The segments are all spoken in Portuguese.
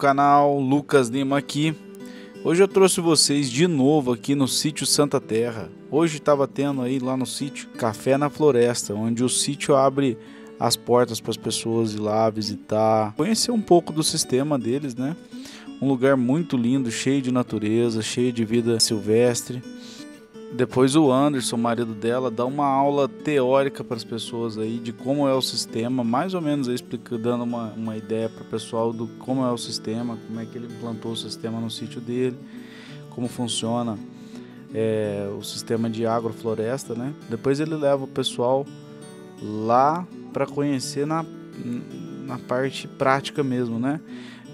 canal, Lucas Lima aqui. Hoje eu trouxe vocês de novo aqui no sítio Santa Terra. Hoje estava tendo aí lá no sítio Café na Floresta, onde o sítio abre as portas para as pessoas ir lá visitar, conhecer um pouco do sistema deles, né? Um lugar muito lindo, cheio de natureza, cheio de vida silvestre. Depois o Anderson, marido dela, dá uma aula teórica para as pessoas aí de como é o sistema, mais ou menos explicando, dando uma, uma ideia para o pessoal do como é o sistema, como é que ele implantou o sistema no sítio dele, como funciona é, o sistema de agrofloresta, né? Depois ele leva o pessoal lá para conhecer na, na parte prática mesmo, né?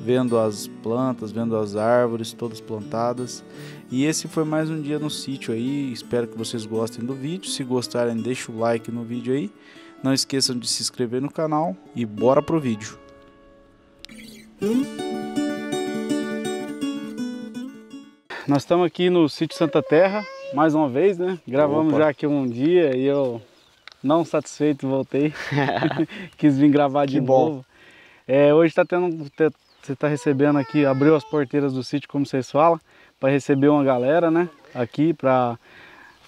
Vendo as plantas, vendo as árvores todas plantadas e esse foi mais um dia no sítio aí. Espero que vocês gostem do vídeo. Se gostarem, deixa o like no vídeo aí. Não esqueçam de se inscrever no canal e bora pro vídeo. Nós estamos aqui no sítio Santa Terra, mais uma vez, né? Gravamos Opa. já aqui um dia e eu não satisfeito voltei. Quis vir gravar que de bom. novo. É, hoje está tendo, você está recebendo aqui, abriu as porteiras do sítio, como vocês falam para receber uma galera, né? Aqui para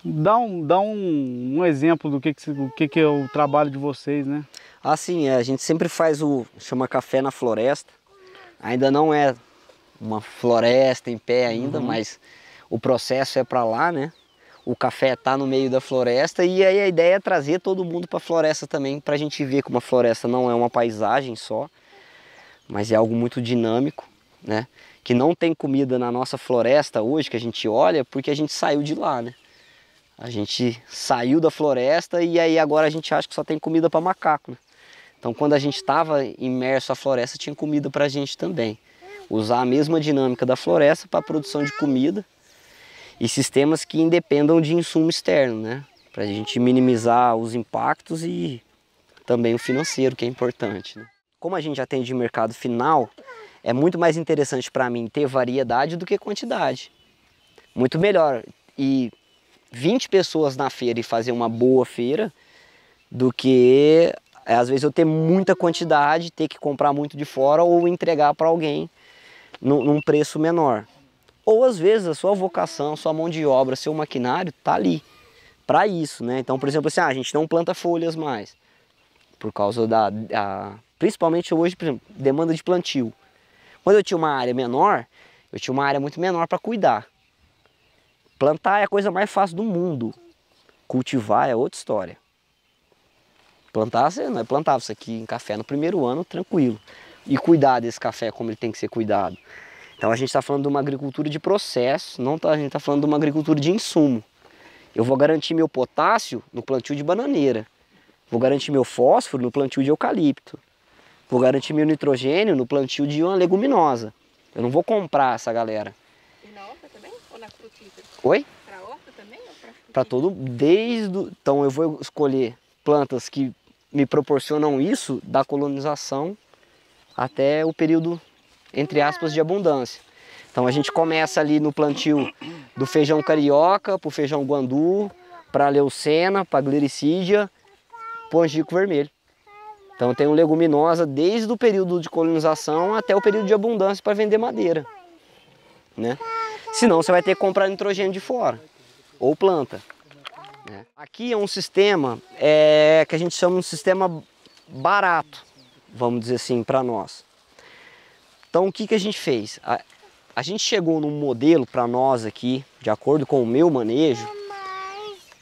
dar um, dar um, um exemplo do que, que, que, que é o trabalho de vocês, né? Assim, a gente sempre faz o chama café na floresta. Ainda não é uma floresta em pé ainda, uhum. mas o processo é para lá, né? O café está no meio da floresta e aí a ideia é trazer todo mundo para a floresta também, para a gente ver como a floresta não é uma paisagem só, mas é algo muito dinâmico, né? que não tem comida na nossa floresta hoje, que a gente olha, porque a gente saiu de lá, né? A gente saiu da floresta e aí agora a gente acha que só tem comida para macaco. Né? Então, quando a gente estava imerso na floresta, tinha comida para a gente também. Usar a mesma dinâmica da floresta para a produção de comida e sistemas que independam de insumo externo, né? Para a gente minimizar os impactos e também o financeiro, que é importante. Né? Como a gente atende mercado final, é muito mais interessante para mim ter variedade do que quantidade. Muito melhor e 20 pessoas na feira e fazer uma boa feira do que é, às vezes eu ter muita quantidade, ter que comprar muito de fora ou entregar para alguém num, preço menor. Ou às vezes a sua vocação, sua mão de obra, seu maquinário tá ali para isso, né? Então, por exemplo, assim, ah, a gente não planta folhas mais por causa da, principalmente hoje, por exemplo, demanda de plantio. Quando eu tinha uma área menor, eu tinha uma área muito menor para cuidar. Plantar é a coisa mais fácil do mundo. Cultivar é outra história. Plantar, você não é plantava isso aqui em café no primeiro ano, tranquilo. E cuidar desse café como ele tem que ser cuidado. Então a gente está falando de uma agricultura de processo, não tá, a gente está falando de uma agricultura de insumo. Eu vou garantir meu potássio no plantio de bananeira. Vou garantir meu fósforo no plantio de eucalipto. Vou garantir meu nitrogênio no plantio de uma leguminosa. Eu não vou comprar essa galera. E na horta também? Ou na frutífera? Oi? Pra horta também? Para todo, desde... Do, então eu vou escolher plantas que me proporcionam isso da colonização até o período, entre aspas, de abundância. Então a gente começa ali no plantio do feijão carioca, para o feijão guandu, para a leucena, para a gliricídia, para o angico vermelho. Então eu tenho leguminosa desde o período de colonização até o período de abundância para vender madeira. Né? Senão você vai ter que comprar nitrogênio de fora ou planta. Né? Aqui é um sistema é, que a gente chama de um sistema barato, vamos dizer assim, para nós. Então o que, que a gente fez? A, a gente chegou num modelo para nós aqui, de acordo com o meu manejo,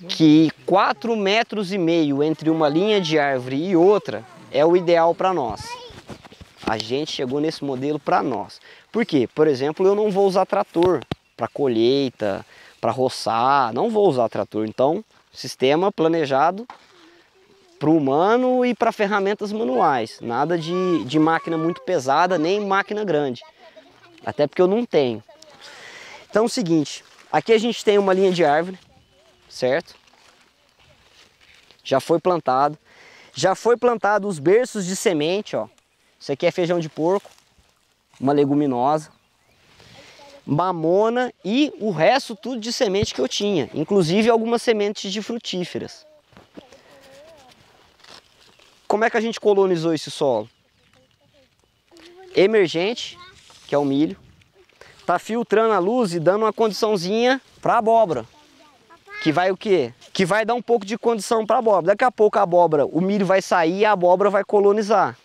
que 4 metros e meio entre uma linha de árvore e outra é o ideal para nós. A gente chegou nesse modelo para nós. Por quê? Por exemplo, eu não vou usar trator para colheita, para roçar, não vou usar trator. Então, sistema planejado para o humano e para ferramentas manuais. Nada de, de máquina muito pesada, nem máquina grande. Até porque eu não tenho. Então é o seguinte, aqui a gente tem uma linha de árvore, certo? Já foi plantado. Já foi plantado os berços de semente, ó. Isso aqui é feijão de porco, uma leguminosa, mamona e o resto tudo de semente que eu tinha, inclusive algumas sementes de frutíferas. Como é que a gente colonizou esse solo? Emergente, que é o milho, tá filtrando a luz e dando uma condiçãozinha para abóbora que vai o que, Que vai dar um pouco de condição para a abóbora. Daqui a pouco a abóbora, o milho vai sair e a abóbora vai colonizar.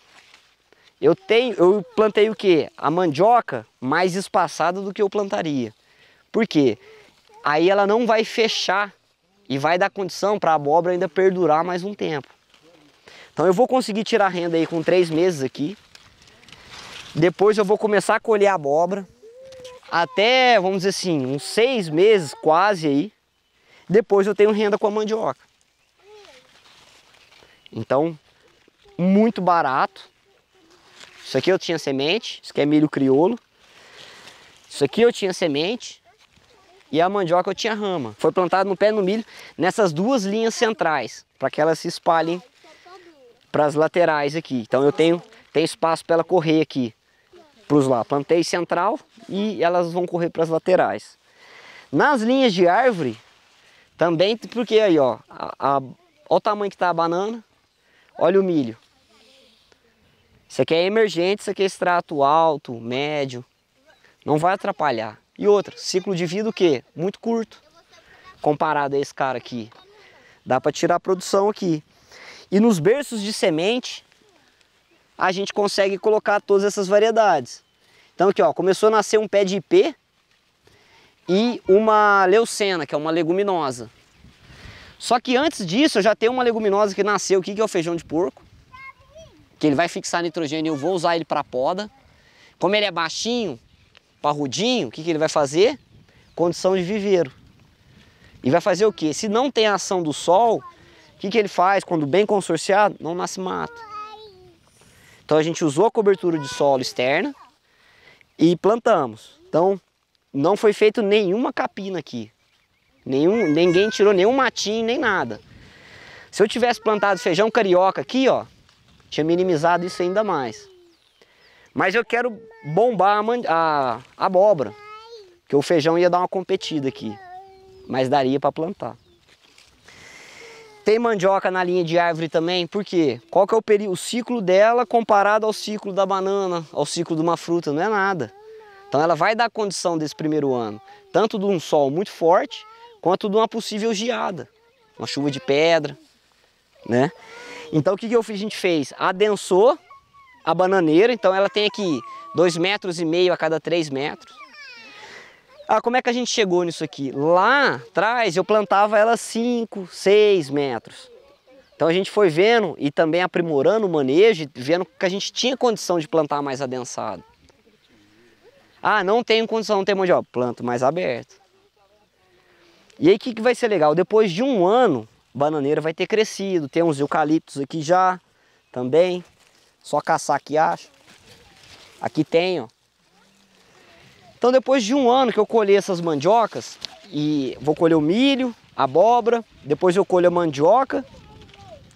Eu tenho, eu plantei o que, A mandioca mais espaçada do que eu plantaria. Por quê? Aí ela não vai fechar e vai dar condição para a abóbora ainda perdurar mais um tempo. Então eu vou conseguir tirar renda aí com três meses aqui. Depois eu vou começar a colher a abóbora. Até, vamos dizer assim, uns seis meses quase aí depois eu tenho renda com a mandioca. Então, muito barato. Isso aqui eu tinha semente, isso aqui é milho crioulo. Isso aqui eu tinha semente e a mandioca eu tinha rama. Foi plantado no pé no milho nessas duas linhas centrais, para que elas se espalhem para as laterais aqui. Então eu tenho, tenho espaço para ela correr aqui, para os lá. Plantei central e elas vão correr para as laterais. Nas linhas de árvore, também porque aí, ó, a, a, o tamanho que tá a banana, olha o milho. Isso aqui é emergente, isso aqui é extrato alto, médio. Não vai atrapalhar. E outra, ciclo de vida o quê? Muito curto. Comparado a esse cara aqui. Dá para tirar a produção aqui. E nos berços de semente, a gente consegue colocar todas essas variedades. Então aqui, ó, começou a nascer um pé de IP, e uma leucena, que é uma leguminosa. Só que antes disso eu já tenho uma leguminosa que nasceu aqui, que é o feijão de porco, que ele vai fixar nitrogênio eu vou usar ele para poda. Como ele é baixinho, parrudinho, o que, que ele vai fazer? Condição de viveiro. E vai fazer o quê? Se não tem a ação do sol, o que, que ele faz quando bem consorciado? Não nasce mato. Então a gente usou a cobertura de solo externa e plantamos. Então, não foi feito nenhuma capina aqui. Nenhum, ninguém tirou nenhum matinho, nem nada. Se eu tivesse plantado feijão carioca aqui, ó, tinha minimizado isso ainda mais. Mas eu quero bombar a, a, a abóbora, que o feijão ia dar uma competida aqui, mas daria para plantar. Tem mandioca na linha de árvore também, por quê? Qual que é o, o ciclo dela comparado ao ciclo da banana, ao ciclo de uma fruta? Não é nada. Então ela vai dar condição desse primeiro ano, tanto de um sol muito forte, quanto de uma possível geada, uma chuva de pedra, né? Então o que, que eu fiz? a gente fez? Adensou a bananeira, então ela tem aqui dois metros e meio a cada 3 metros. Ah, como é que a gente chegou nisso aqui? Lá atrás eu plantava ela 5, 6 metros. Então a gente foi vendo e também aprimorando o manejo, vendo que a gente tinha condição de plantar mais adensado. Ah, não tenho condição, não tenho mão de obra. Planto mais aberto. E aí o que, que vai ser legal? Depois de um ano, bananeira vai ter crescido. Tem uns eucaliptos aqui já também. Só caçar aqui, acho. Aqui tem, ó. Então depois de um ano que eu colhi essas mandiocas, e vou colher o milho, abóbora, depois eu colho a mandioca.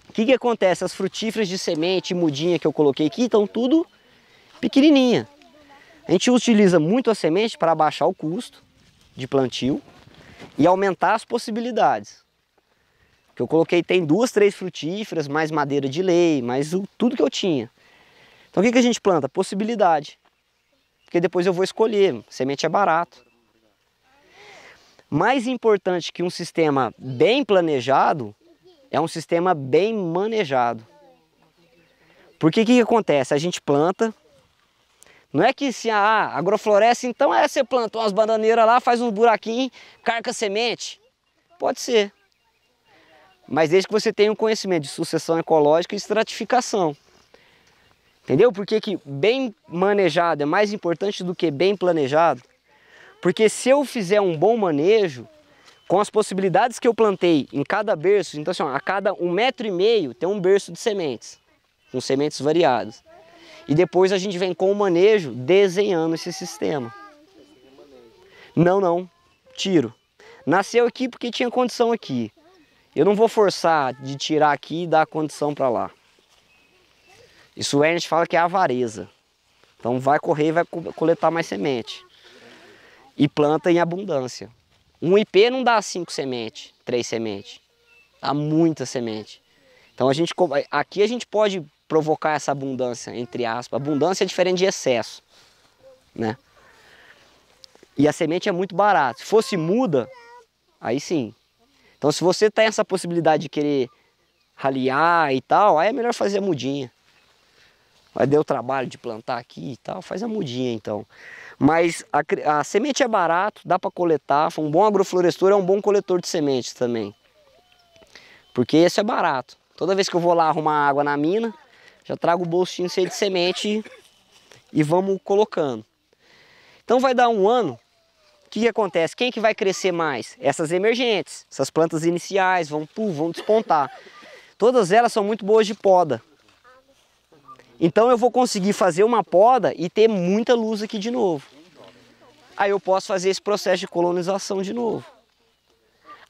O que, que acontece? As frutíferas de semente e mudinha que eu coloquei aqui estão tudo pequenininha. A gente utiliza muito a semente para abaixar o custo de plantio e aumentar as possibilidades. Que eu coloquei tem duas, três frutíferas, mais madeira de lei, mais o, tudo que eu tinha. Então o que, que a gente planta? Possibilidade. Porque depois eu vou escolher, semente é barato. Mais importante que um sistema bem planejado é um sistema bem manejado. Porque o que, que acontece? A gente planta, não é que se a agrofloresta, então é você plantar umas bananeiras lá, faz um buraquinho, carca semente. Pode ser. Mas desde que você tenha um conhecimento de sucessão ecológica e estratificação. Entendeu? Porque que bem manejado é mais importante do que bem planejado? Porque se eu fizer um bom manejo, com as possibilidades que eu plantei em cada berço, então assim, a cada um metro e meio tem um berço de sementes, com sementes variadas. E depois a gente vem com o manejo desenhando esse sistema. Não, não. Tiro. Nasceu aqui porque tinha condição aqui. Eu não vou forçar de tirar aqui e dar condição para lá. Isso a gente fala que é avareza. Então vai correr e vai coletar mais semente. E planta em abundância. Um IP não dá cinco sementes, três sementes. Dá muita semente. Então a gente, aqui a gente pode provocar essa abundância, entre aspas. Abundância é diferente de excesso, né? E a semente é muito barata. Se fosse muda, aí sim. Então se você tem essa possibilidade de querer raliar e tal, aí é melhor fazer a mudinha. Mas deu trabalho de plantar aqui e tal, faz a mudinha então. Mas a, a semente é barato, dá para coletar. Um bom agroflorestor é um bom coletor de sementes também. Porque esse é barato. Toda vez que eu vou lá arrumar água na mina, já trago o bolsinho cheio de semente e vamos colocando. Então vai dar um ano, o que, que, acontece? Quem que vai crescer mais? Essas emergentes, essas plantas iniciais vão, pum, vão despontar. Todas elas são muito boas de poda. Então eu vou conseguir fazer uma poda e ter muita luz aqui de novo. Aí eu posso fazer esse processo de colonização de novo.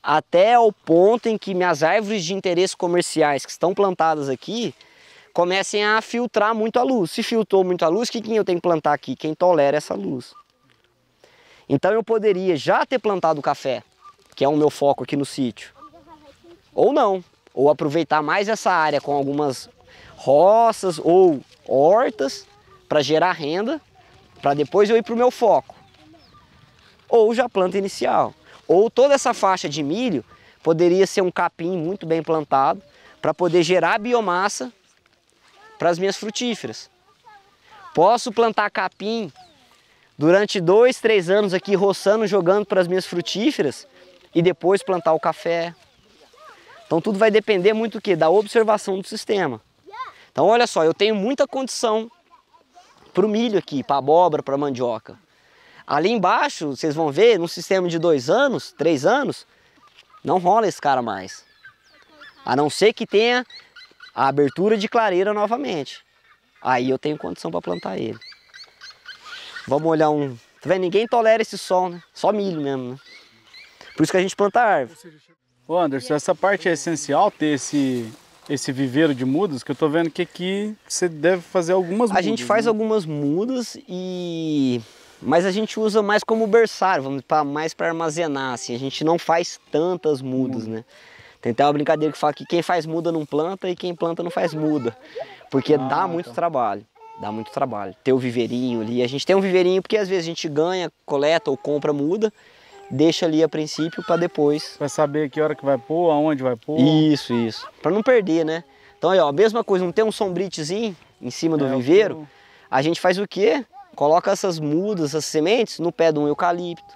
Até o ponto em que minhas árvores de interesse comerciais que estão plantadas aqui, comecem a filtrar muito a luz. Se filtrou muito a luz, o que, que eu tenho que plantar aqui? Quem tolera essa luz. Então eu poderia já ter plantado café, que é o meu foco aqui no sítio. Ou não, ou aproveitar mais essa área com algumas roças ou hortas para gerar renda, para depois eu ir para o meu foco. Ou já planta inicial. Ou toda essa faixa de milho poderia ser um capim muito bem plantado para poder gerar biomassa para as minhas frutíferas. Posso plantar capim durante dois, três anos aqui roçando, jogando para as minhas frutíferas e depois plantar o café. Então tudo vai depender muito do que? Da observação do sistema. Então olha só, eu tenho muita condição para o milho aqui, para abóbora, para mandioca. Ali embaixo, vocês vão ver, num sistema de dois anos, três anos, não rola esse cara mais. A não ser que tenha a abertura de clareira novamente. Aí eu tenho condição para plantar ele. Vamos olhar um... Tá vendo? Ninguém tolera esse sol, né? Só milho mesmo, né? Por isso que a gente planta árvore. Ô Anderson, essa parte é essencial ter esse, esse viveiro de mudas, que eu tô vendo que aqui você deve fazer algumas mudas. A gente faz né? algumas mudas e mas a gente usa mais como berçário, vamos para mais para armazenar, assim, a gente não faz tantas mudas, hum. né? Tem até uma brincadeira que fala que quem faz muda não planta e quem planta não faz muda. Porque ah, dá tá. muito então. trabalho. Dá muito trabalho. Ter o viveirinho ali. A gente tem um viveirinho porque às vezes a gente ganha, coleta ou compra muda, deixa ali a princípio para depois. Para saber que hora que vai pôr, aonde vai pôr. Isso, isso. Para não perder, né? Então aí, ó, mesma coisa, não tem um sombritezinho em cima do é, viveiro, a gente faz o quê? Coloca essas mudas, essas sementes no pé de um eucalipto.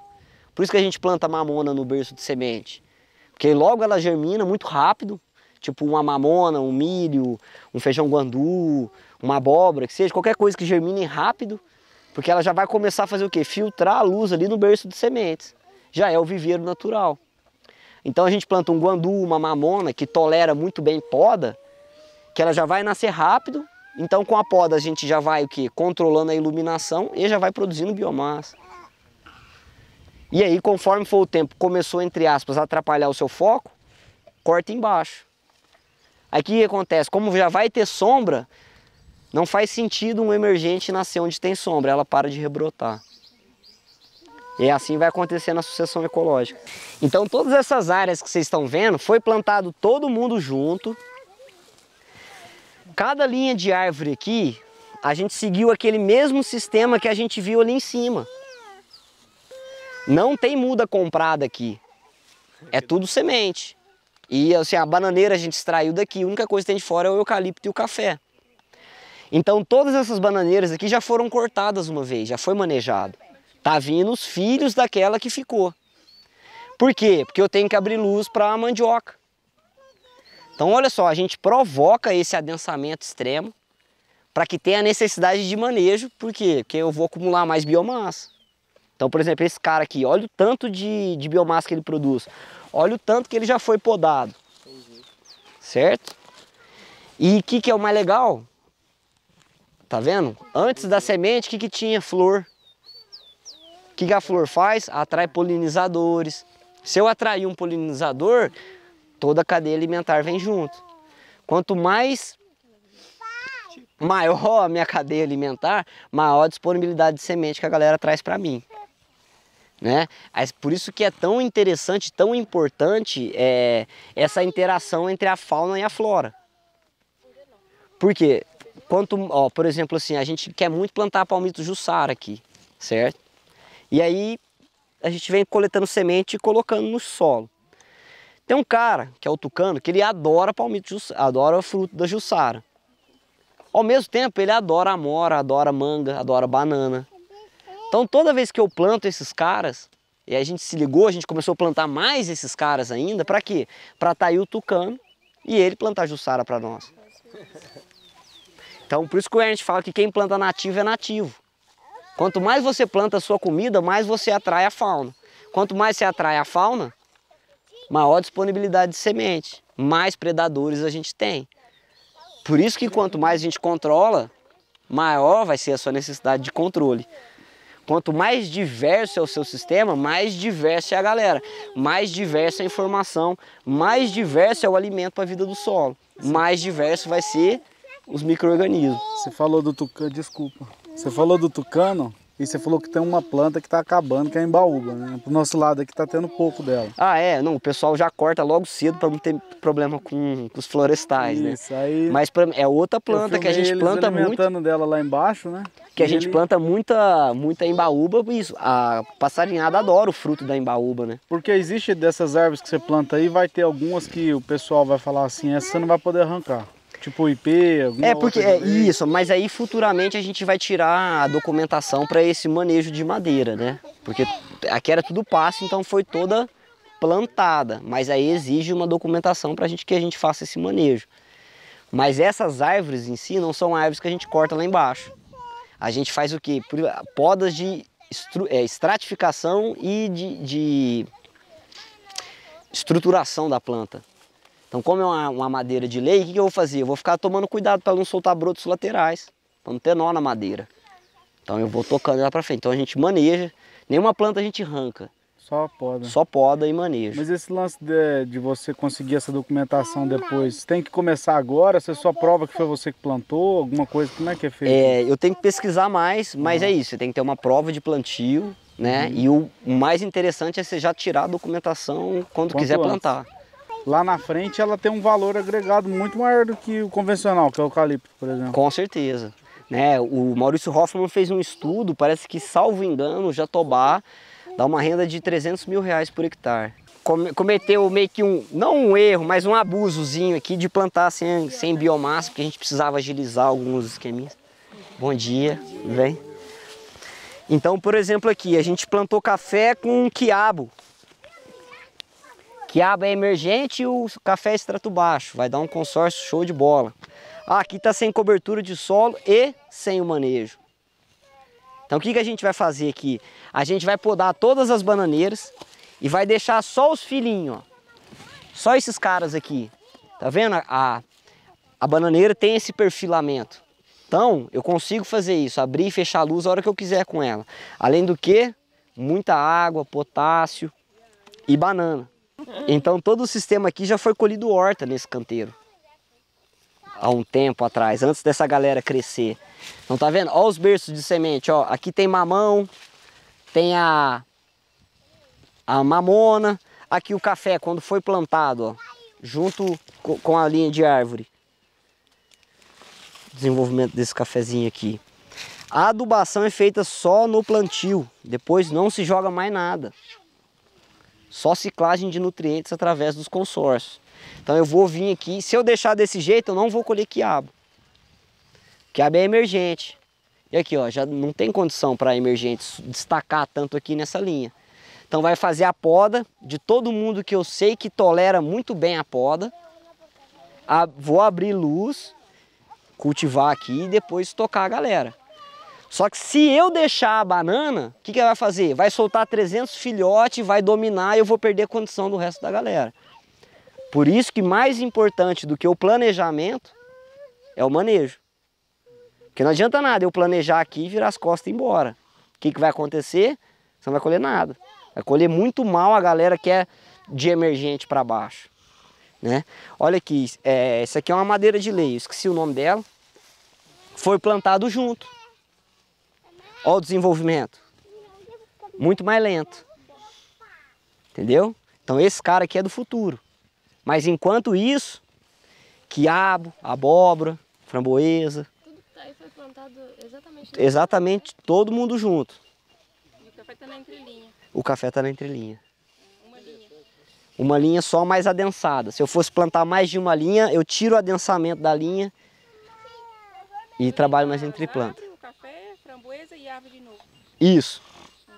Por isso que a gente planta mamona no berço de semente. Porque logo ela germina muito rápido, tipo uma mamona, um milho, um feijão guandu, uma abóbora, que seja, qualquer coisa que germine rápido, porque ela já vai começar a fazer o quê? Filtrar a luz ali no berço de sementes. Já é o viveiro natural. Então a gente planta um guandu, uma mamona, que tolera muito bem poda, que ela já vai nascer rápido, então com a poda a gente já vai o quê? Controlando a iluminação e já vai produzindo biomassa. E aí, conforme for o tempo, começou, entre aspas, a atrapalhar o seu foco, corta embaixo. Aí o que acontece? Como já vai ter sombra, não faz sentido um emergente nascer onde tem sombra, ela para de rebrotar. E assim vai acontecer na sucessão ecológica. Então todas essas áreas que vocês estão vendo, foi plantado todo mundo junto. Cada linha de árvore aqui, a gente seguiu aquele mesmo sistema que a gente viu ali em cima. Não tem muda comprada aqui. É tudo semente. E assim, a bananeira a gente extraiu daqui. A única coisa que tem de fora é o eucalipto e o café. Então todas essas bananeiras aqui já foram cortadas uma vez, já foi manejado. Tá vindo os filhos daquela que ficou. Por quê? Porque eu tenho que abrir luz para a mandioca. Então olha só, a gente provoca esse adensamento extremo para que tenha necessidade de manejo, por quê? Porque eu vou acumular mais biomassa. Então, por exemplo, esse cara aqui, olha o tanto de, de biomassa que ele produz. Olha o tanto que ele já foi podado. Entendi. Certo? E o que, que é o mais legal? Tá vendo? Antes da semente, o que, que tinha? Flor. O que, que a flor faz? Atrai polinizadores. Se eu atrair um polinizador, toda a cadeia alimentar vem junto. Quanto mais maior a minha cadeia alimentar, maior a disponibilidade de semente que a galera traz para mim. Né? Por isso que é tão interessante, tão importante é, essa interação entre a fauna e a flora. Por quê? Quanto, ó, por exemplo, assim, a gente quer muito plantar palmito jussara aqui, certo? E aí a gente vem coletando semente e colocando no solo. Tem um cara, que é o tucano, que ele adora palmito jussara, adora fruto da jussara. Ao mesmo tempo, ele adora amora, adora manga, adora banana. Então toda vez que eu planto esses caras, e a gente se ligou, a gente começou a plantar mais esses caras ainda, para quê? Para tá aí o tucano e ele plantar jussara para nós. Então por isso que o Ernst fala que quem planta nativo é nativo. Quanto mais você planta a sua comida, mais você atrai a fauna. Quanto mais você atrai a fauna, maior disponibilidade de semente, mais predadores a gente tem. Por isso que quanto mais a gente controla, maior vai ser a sua necessidade de controle. Quanto mais diverso é o seu sistema, mais diversa é a galera, mais diversa é a informação, mais diverso é o alimento para a vida do solo, mais diverso vai ser os micro-organismos. Você falou do tucano, desculpa, você falou do tucano, e você falou que tem uma planta que está acabando, que é a embaúba, né? Pro nosso lado aqui está tendo pouco dela. Ah, é. Não, o pessoal já corta logo cedo para não ter problema com, com os florestais, né? Isso, né? aí... Mas pra, é outra planta que a gente planta muito... dela lá embaixo, né? Que e a gente ele... planta muita, muita embaúba, isso. A passarinhada adora o fruto da embaúba, né? Porque existe dessas árvores que você planta aí, vai ter algumas que o pessoal vai falar assim, essa você não vai poder arrancar. Tipo IP, alguma É porque é isso, mas aí futuramente a gente vai tirar a documentação para esse manejo de madeira, né? Porque aqui era tudo pasto, então foi toda plantada, mas aí exige uma documentação para a gente que a gente faça esse manejo. Mas essas árvores em si não são árvores que a gente corta lá embaixo. A gente faz o quê? Podas de é, estratificação e de, de estruturação da planta. Então, como é uma, uma madeira de lei, o que, eu vou fazer? Eu vou ficar tomando cuidado para não soltar brotos laterais, para não ter nó na madeira. Então, eu vou tocando ela para frente. Então, a gente maneja, nenhuma planta a gente arranca. Só poda. Só poda e manejo. Mas esse lance de, de, você conseguir essa documentação depois, tem que começar agora? Você é só prova que foi você que plantou, alguma coisa? Como é que é feito? É, eu tenho que pesquisar mais, mas uhum. é isso. Você tem que ter uma prova de plantio, né? Uhum. E o mais interessante é você já tirar a documentação quando Quanto quiser antes? plantar lá na frente ela tem um valor agregado muito maior do que o convencional, que é o eucalipto, por exemplo. Com certeza. Né? O Maurício Hoffman fez um estudo, parece que, salvo engano, Jatobá dá uma renda de 300 mil reais por hectare. Cometeu meio que um, não um erro, mas um abusozinho aqui de plantar sem, sem biomassa, porque a gente precisava agilizar alguns esqueminhas. Bom dia, vem. Então, por exemplo, aqui a gente plantou café com quiabo, Quiaba é emergente e o café é extrato baixo. Vai dar um consórcio show de bola. Ah, aqui está sem cobertura de solo e sem o manejo. Então o que, que a gente vai fazer aqui? A gente vai podar todas as bananeiras e vai deixar só os filhinhos. Ó. Só esses caras aqui. Tá vendo? A, a bananeira tem esse perfilamento. Então eu consigo fazer isso, abrir e fechar a luz a hora que eu quiser com ela. Além do que, muita água, potássio e banana. Então todo o sistema aqui já foi colhido horta nesse canteiro. Há um tempo atrás, antes dessa galera crescer. Então tá vendo? Olha os berços de semente, ó. Aqui tem mamão, tem a, a mamona. Aqui o café, quando foi plantado, ó. Junto com a linha de árvore. Desenvolvimento desse cafezinho aqui. A adubação é feita só no plantio. Depois não se joga mais nada. Só ciclagem de nutrientes através dos consórcios. Então eu vou vir aqui, se eu deixar desse jeito, eu não vou colher quiabo. Quiabo é emergente. E aqui, ó, já não tem condição para emergentes destacar tanto aqui nessa linha. Então vai fazer a poda de todo mundo que eu sei que tolera muito bem a poda. A, vou abrir luz, cultivar aqui e depois tocar a galera. Só que se eu deixar a banana, o que, que ela vai fazer? Vai soltar 300 filhotes, vai dominar e eu vou perder a condição do resto da galera. Por isso que mais importante do que o planejamento é o manejo. Porque não adianta nada eu planejar aqui e virar as costas e ir embora. O que, que vai acontecer? Você não vai colher nada. Vai colher muito mal a galera que é de emergente para baixo. Né? Olha aqui, é, isso aqui é uma madeira de lei, esqueci o nome dela. Foi plantado junto. Olha o desenvolvimento. Muito mais lento. Entendeu? Então esse cara aqui é do futuro. Mas enquanto isso, quiabo, abóbora, framboesa. Tudo que tá aí foi plantado exatamente. Exatamente, todo mundo junto. E o café está na entrelinha. O café está na entrelinha. Uma linha. Uma linha só mais adensada. Se eu fosse plantar mais de uma linha, eu tiro o adensamento da linha e trabalho mais entre plantas framboesa e árvore de novo. Isso. Hum.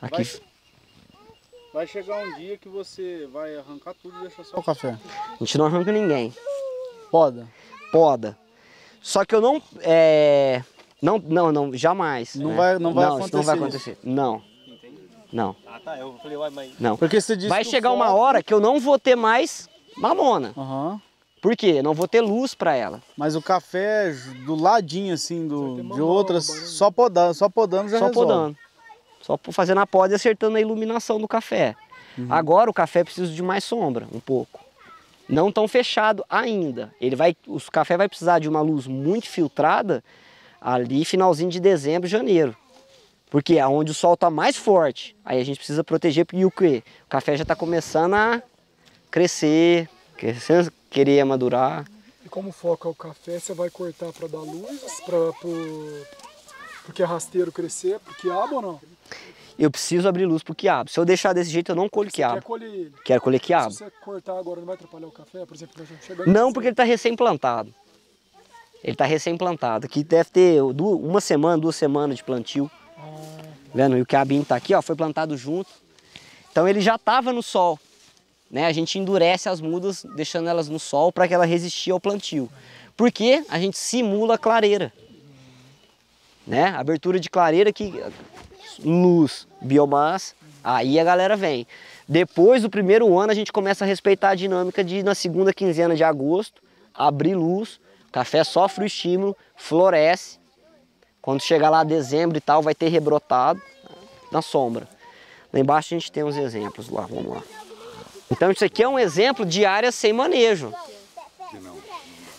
Aqui. Vai, vai, chegar um dia que você vai arrancar tudo e deixar só o café. A gente não arranca ninguém. Poda. Poda. Só que eu não é não não não jamais. Não né? vai não vai não, acontecer. Não vai acontecer. Isso. Não. Entendi. Não. Ah, tá, eu falei, uai, mas... Não. Porque você disse Vai chegar for... uma hora que eu não vou ter mais mamona. Aham. Uhum. Por quê? Não vou ter luz para ela. Mas o café é do ladinho, assim, do, de outras, só podando, só podando já só resolve. Podando. Só fazendo a poda e acertando a iluminação do café. Uhum. Agora o café precisa de mais sombra, um pouco. Não tão fechado ainda. Ele vai, o café vai precisar de uma luz muito filtrada ali finalzinho de dezembro, janeiro. Porque é onde o sol está mais forte. Aí a gente precisa proteger, porque o quê? O café já está começando a crescer, porque sem queria madurar. E como foca o café, você vai cortar para dar luz para pro, pro é rasteiro crescer, o quiabo ou não? Eu preciso abrir luz para o quiabo. Se eu deixar desse jeito, eu não colho quiabo. Quer colher ele? Quero colher quiabo. Se você cortar agora, não vai atrapalhar o café? Por exemplo, tá Não, assim. porque ele está recém-plantado. Ele está recém-plantado, que deve ter uma semana, duas semanas de plantio. Ah, tá. Vendo? E o quiabinho está aqui, ó, foi plantado junto. Então ele já estava no sol. Né? A gente endurece as mudas, deixando elas no sol para que ela resistir ao plantio. Porque a gente simula a clareira. Né? Abertura de clareira que luz, biomassa, aí a galera vem. Depois do primeiro ano a gente começa a respeitar a dinâmica de na segunda quinzena de agosto, abrir luz, café sofre o estímulo, floresce. Quando chegar lá dezembro e tal, vai ter rebrotado na sombra. Lá embaixo a gente tem uns exemplos lá, vamos lá. Então isso aqui é um exemplo de área sem manejo.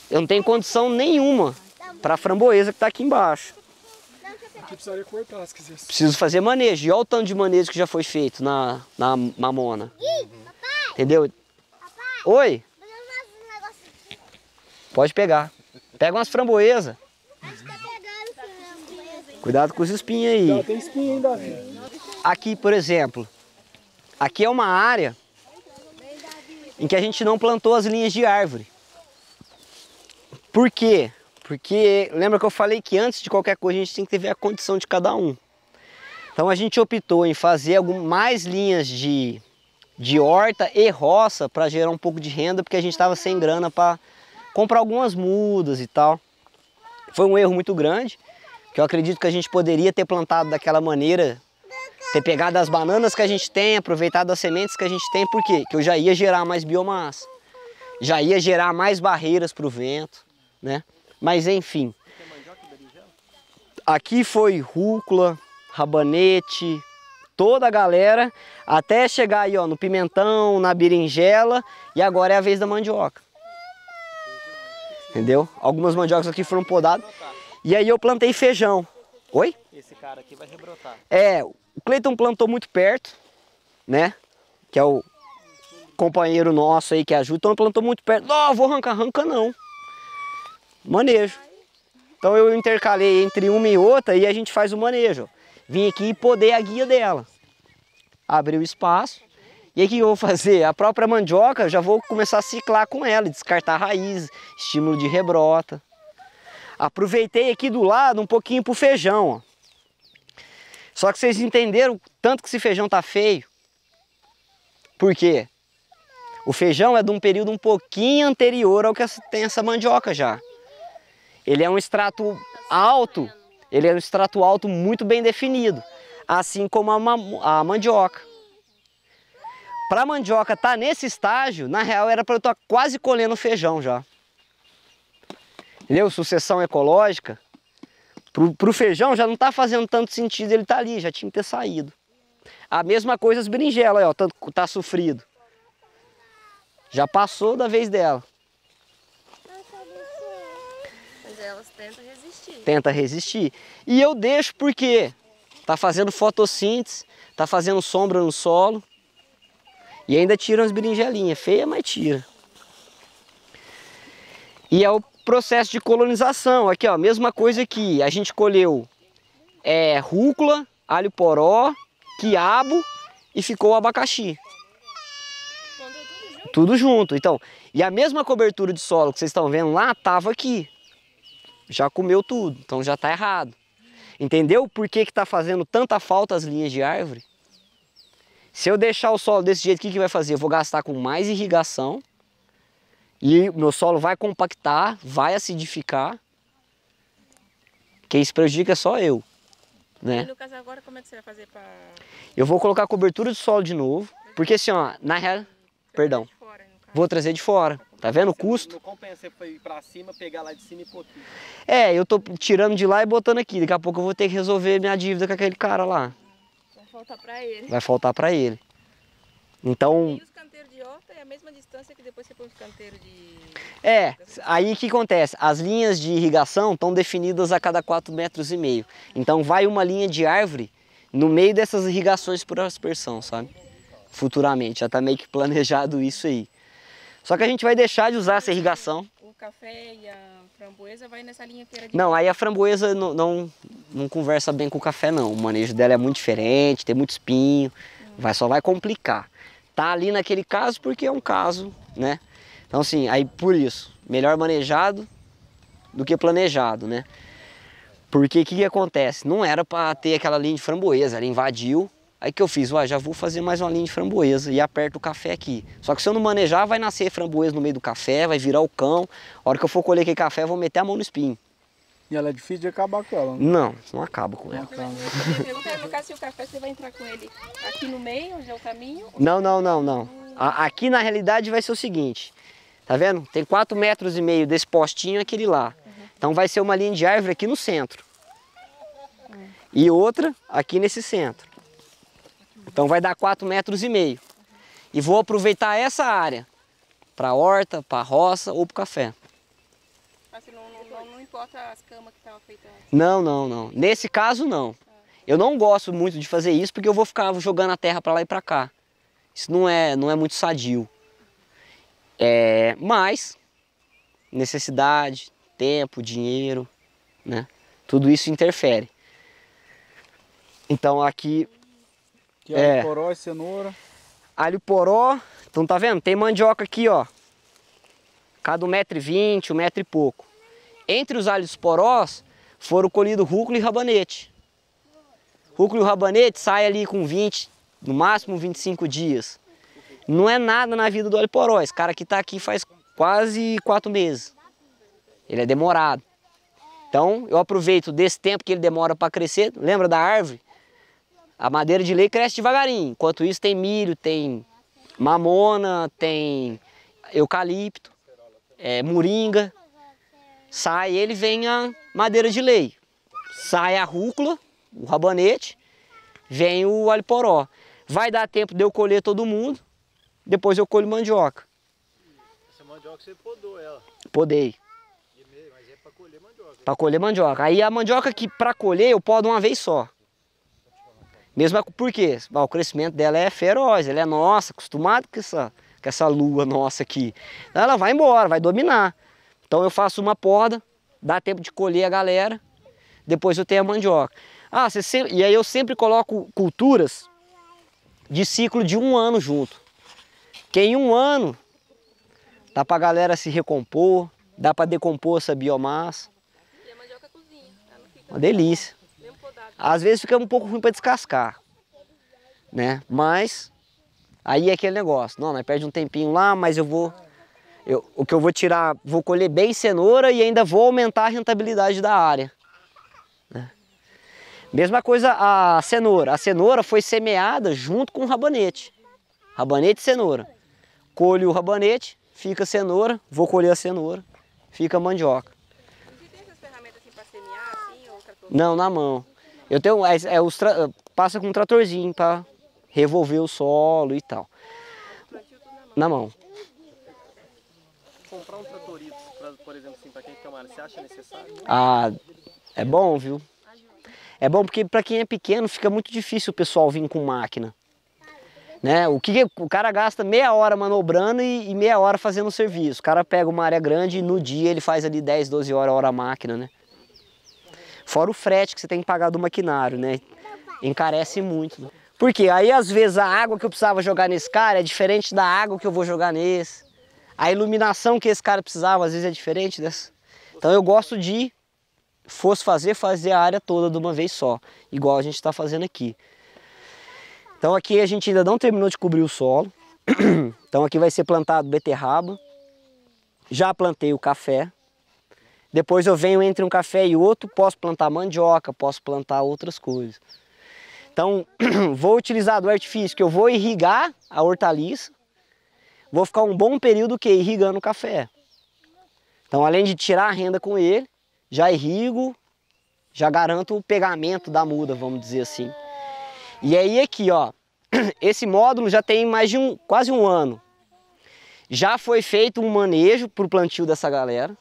Eu não tenho condição nenhuma para a framboesa que está aqui embaixo. Aqui precisaria cortar, se quisesse. Preciso fazer manejo. E olha o tanto de manejo que já foi feito na, na mamona. Entendeu? Papai, Oi? Um Pode pegar. Pega umas framboesas. Tá Cuidado com os espinhos aí. Aqui, por exemplo. Aqui é uma área em que a gente não plantou as linhas de árvore. Por quê? Porque lembra que eu falei que antes de qualquer coisa a gente tem que ver a condição de cada um. Então a gente optou em fazer mais linhas de, de horta e roça para gerar um pouco de renda, porque a gente estava sem grana para comprar algumas mudas e tal. Foi um erro muito grande, que eu acredito que a gente poderia ter plantado daquela maneira ter pegado as bananas que a gente tem, aproveitado as sementes que a gente tem, por quê? Que eu já ia gerar mais biomassa, já ia gerar mais barreiras para o vento, né? Mas enfim. Aqui foi rúcula, rabanete, toda a galera, até chegar aí ó, no pimentão, na berinjela e agora é a vez da mandioca. Entendeu? Algumas mandiocas aqui foram podadas. E aí eu plantei feijão. Oi? Esse cara aqui vai rebrotar. É, o Cleiton plantou muito perto, né? Que é o companheiro nosso aí que é ajuda. Então plantou muito perto. Não, oh, vou arrancar. Arranca não. Manejo. Então eu intercalei entre uma e outra e a gente faz o manejo. Vim aqui e poder a guia dela. Abri o espaço. E aí o que eu vou fazer? A própria mandioca, já vou começar a ciclar com ela, descartar raiz, estímulo de rebrota. Aproveitei aqui do lado um pouquinho pro feijão, ó. Só que vocês entenderam o tanto que esse feijão tá feio. Por quê? O feijão é de um período um pouquinho anterior ao que tem essa mandioca já. Ele é um extrato alto, ele é um extrato alto muito bem definido, assim como a, a mandioca. Para a mandioca estar tá nesse estágio, na real era para eu estar tá quase colhendo feijão já. Entendeu? Sucessão ecológica Pro, feijão já não tá fazendo tanto sentido ele tá ali, já tinha que ter saído. A mesma coisa as berinjelas, ó, tanto tá sofrido. Já passou da vez dela. Mas elas tentam resistir. Tenta resistir. E eu deixo porque tá fazendo fotossíntese, tá fazendo sombra no solo. E ainda tira umas berinjelinhas, feia, mas tira. E é o processo de colonização. Aqui, ó, mesma coisa aqui. A gente colheu é, rúcula, alho poró, quiabo e ficou o abacaxi. Tudo junto. Então, e a mesma cobertura de solo que vocês estão vendo lá tava aqui. Já comeu tudo, então já tá errado. Entendeu por que tá fazendo tanta falta as linhas de árvore? Se eu deixar o solo desse jeito, o que, que vai fazer? Eu vou gastar com mais irrigação e meu solo vai compactar, vai acidificar. Quem se prejudica é só eu. Né? E no agora, como é que você vai fazer para... Eu vou colocar cobertura de solo de novo, porque assim, ó, na real... Perdão. vou trazer de fora. Tá vendo o custo? Não compensa ir pra cima, pegar lá de cima e pôr É, eu tô tirando de lá e botando aqui. Daqui a pouco eu vou ter que resolver minha dívida com aquele cara lá. Vai faltar pra ele. Vai faltar pra ele. Então é a mesma distância que depois você põe um canteiro de... É, aí o que acontece? As linhas de irrigação estão definidas a cada 4 metros e meio. Então vai uma linha de árvore no meio dessas irrigações por aspersão, sabe? Futuramente, já está meio que planejado isso aí. Só que a gente vai deixar de usar essa irrigação. O café e a framboesa vai nessa linha inteira de... Não, aí a framboesa não, não, não, conversa bem com o café não. O manejo dela é muito diferente, tem muito espinho, vai, só vai complicar tá ali naquele caso porque é um caso, né? Então assim, aí por isso, melhor manejado do que planejado, né? Porque o que, que, acontece? Não era para ter aquela linha de framboesa, ela invadiu. Aí que eu fiz, uai, já vou fazer mais uma linha de framboesa e aperto o café aqui. Só que se eu não manejar, vai nascer framboesa no meio do café, vai virar o cão. A hora que eu for colher aquele café, eu vou meter a mão no espinho. E ela é difícil de acabar com ela, né? Não, não acaba com ela. Acaba. não. se o café você vai entrar com ele aqui no meio, onde é o caminho? Não, não, não, não. Aqui, na realidade, vai ser o seguinte. Tá vendo? Tem 4 metros e meio desse postinho aquele lá. Uhum. Então vai ser uma linha de árvore aqui no centro. Uhum. E outra aqui nesse centro. Então vai dar 4 metros e meio. E vou aproveitar essa área para horta, para roça ou para café importa as camas que estavam feitas antes? Não, não, não. Nesse caso, não. Eu não gosto muito de fazer isso porque eu vou ficar jogando a terra para lá e para cá. Isso não é, não é muito sadio. É, mas, necessidade, tempo, dinheiro, né? Tudo isso interfere. Então aqui... é, alho poró e cenoura. Alho poró. Então tá vendo? Tem mandioca aqui, ó. Cada um metro e vinte, um metro e pouco. Entre os alhos porós foram colhidos rúcula e rabanete. Rúcula e rabanete sai ali com 20, no máximo 25 dias. Não é nada na vida do alho poró. Esse cara que está aqui faz quase quatro meses. Ele é demorado. Então eu aproveito desse tempo que ele demora para crescer. Lembra da árvore? A madeira de lei cresce devagarinho. Enquanto isso tem milho, tem mamona, tem eucalipto, é, moringa. Sai ele, vem a madeira de lei. Sai a rúcula, o rabanete, vem o alho-poró. Vai dar tempo de eu colher todo mundo, depois eu colho mandioca. Essa mandioca você podou ela? Podei. Mas é para colher mandioca? Para colher mandioca. Aí a mandioca que para colher eu podo uma vez só. Mesmo porque ah, o crescimento dela é feroz, ela é nossa, acostumada com essa, com essa lua nossa aqui. ela vai embora, vai dominar. Então eu faço uma poda, dá tempo de colher a galera, depois eu tenho a mandioca. Ah, você sempre, e aí eu sempre coloco culturas de ciclo de um ano junto. Que em um ano dá para a galera se recompor, dá para decompor essa biomassa. E a mandioca cozinha, ela uma delícia. Às vezes fica um pouco ruim para descascar, né? Mas aí é aquele negócio, não, nós perde um tempinho lá, mas eu vou eu, o que eu vou tirar, vou colher bem cenoura e ainda vou aumentar a rentabilidade da área. Né? Mesma coisa a cenoura. A cenoura foi semeada junto com o rabanete. Rabanete e cenoura. Colho o rabanete, fica a cenoura, vou colher a cenoura, fica a mandioca. E tem essas ferramentas assim para semear, assim, ou trator? Não, na mão. Eu tenho, é, é os tra... passa com um tratorzinho para revolver o solo e tal. Na mão comprar um tratorito, pra, por exemplo, assim, para quem fica malhando, você acha necessário? Ah, é bom, viu? É bom porque para quem é pequeno fica muito difícil o pessoal vir com máquina. Né? O, que, o cara gasta meia hora manobrando e, e meia hora fazendo o serviço. O cara pega uma área grande e no dia ele faz ali 10, 12 horas hora a máquina, né? Fora o frete que você tem que pagar do maquinário, né? Encarece muito. Né? Porque aí às vezes a água que eu precisava jogar nesse cara é diferente da água que eu vou jogar nesse a iluminação que esse cara precisava às vezes é diferente dessa. Então eu gosto de, fosse fazer, fazer a área toda de uma vez só, igual a gente está fazendo aqui. Então aqui a gente ainda não terminou de cobrir o solo. Então aqui vai ser plantado beterraba. Já plantei o café. Depois eu venho entre um café e outro, posso plantar mandioca, posso plantar outras coisas. Então vou utilizar do artifício que eu vou irrigar a hortaliça vou ficar um bom período que irrigando café. Então, além de tirar a renda com ele, já irrigo, já garanto o pegamento da muda, vamos dizer assim. E aí aqui, ó, esse módulo já tem mais de um, quase um ano. Já foi feito um manejo para o plantio dessa galera,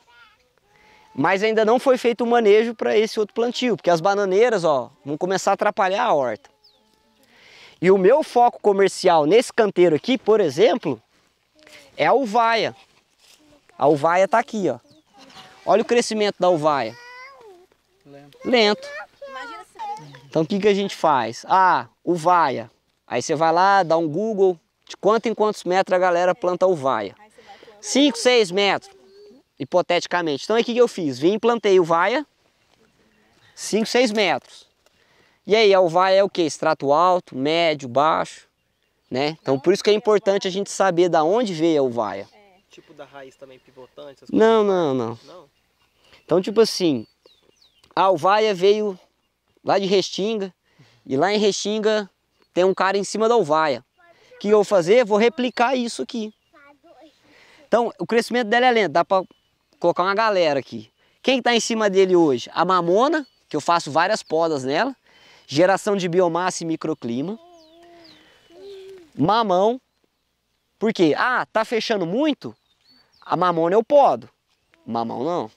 mas ainda não foi feito um manejo para esse outro plantio, porque as bananeiras, ó, vão começar a atrapalhar a horta. E o meu foco comercial nesse canteiro aqui, por exemplo, é a uvaia. A uvaia está aqui, ó. Olha o crescimento da uvaia. Lento. Então o que, que a gente faz? Ah, uvaia. Aí você vai lá, dá um Google, de quanto em quantos metros a galera planta uvaia. 5, 6 metros, hipoteticamente. Então o que, que eu fiz? Vim e plantei uvaia, 5, 6 metros. E aí, a uvaia é o que? Extrato alto, médio, baixo? né? Então por isso que é importante a gente saber da onde veio a uvaia. É. Tipo da raiz também pivotante? Não, não, não, não, Então tipo assim, a uvaia veio lá de Restinga e lá em Restinga tem um cara em cima da uvaia. O que eu vou fazer? Vou replicar isso aqui. Então o crescimento dela é lento, dá para colocar uma galera aqui. Quem está em cima dele hoje? A mamona, que eu faço várias podas nela. Geração de biomassa e microclima mamão. porque Ah, tá fechando muito? A mamona eu podo. Mamão não,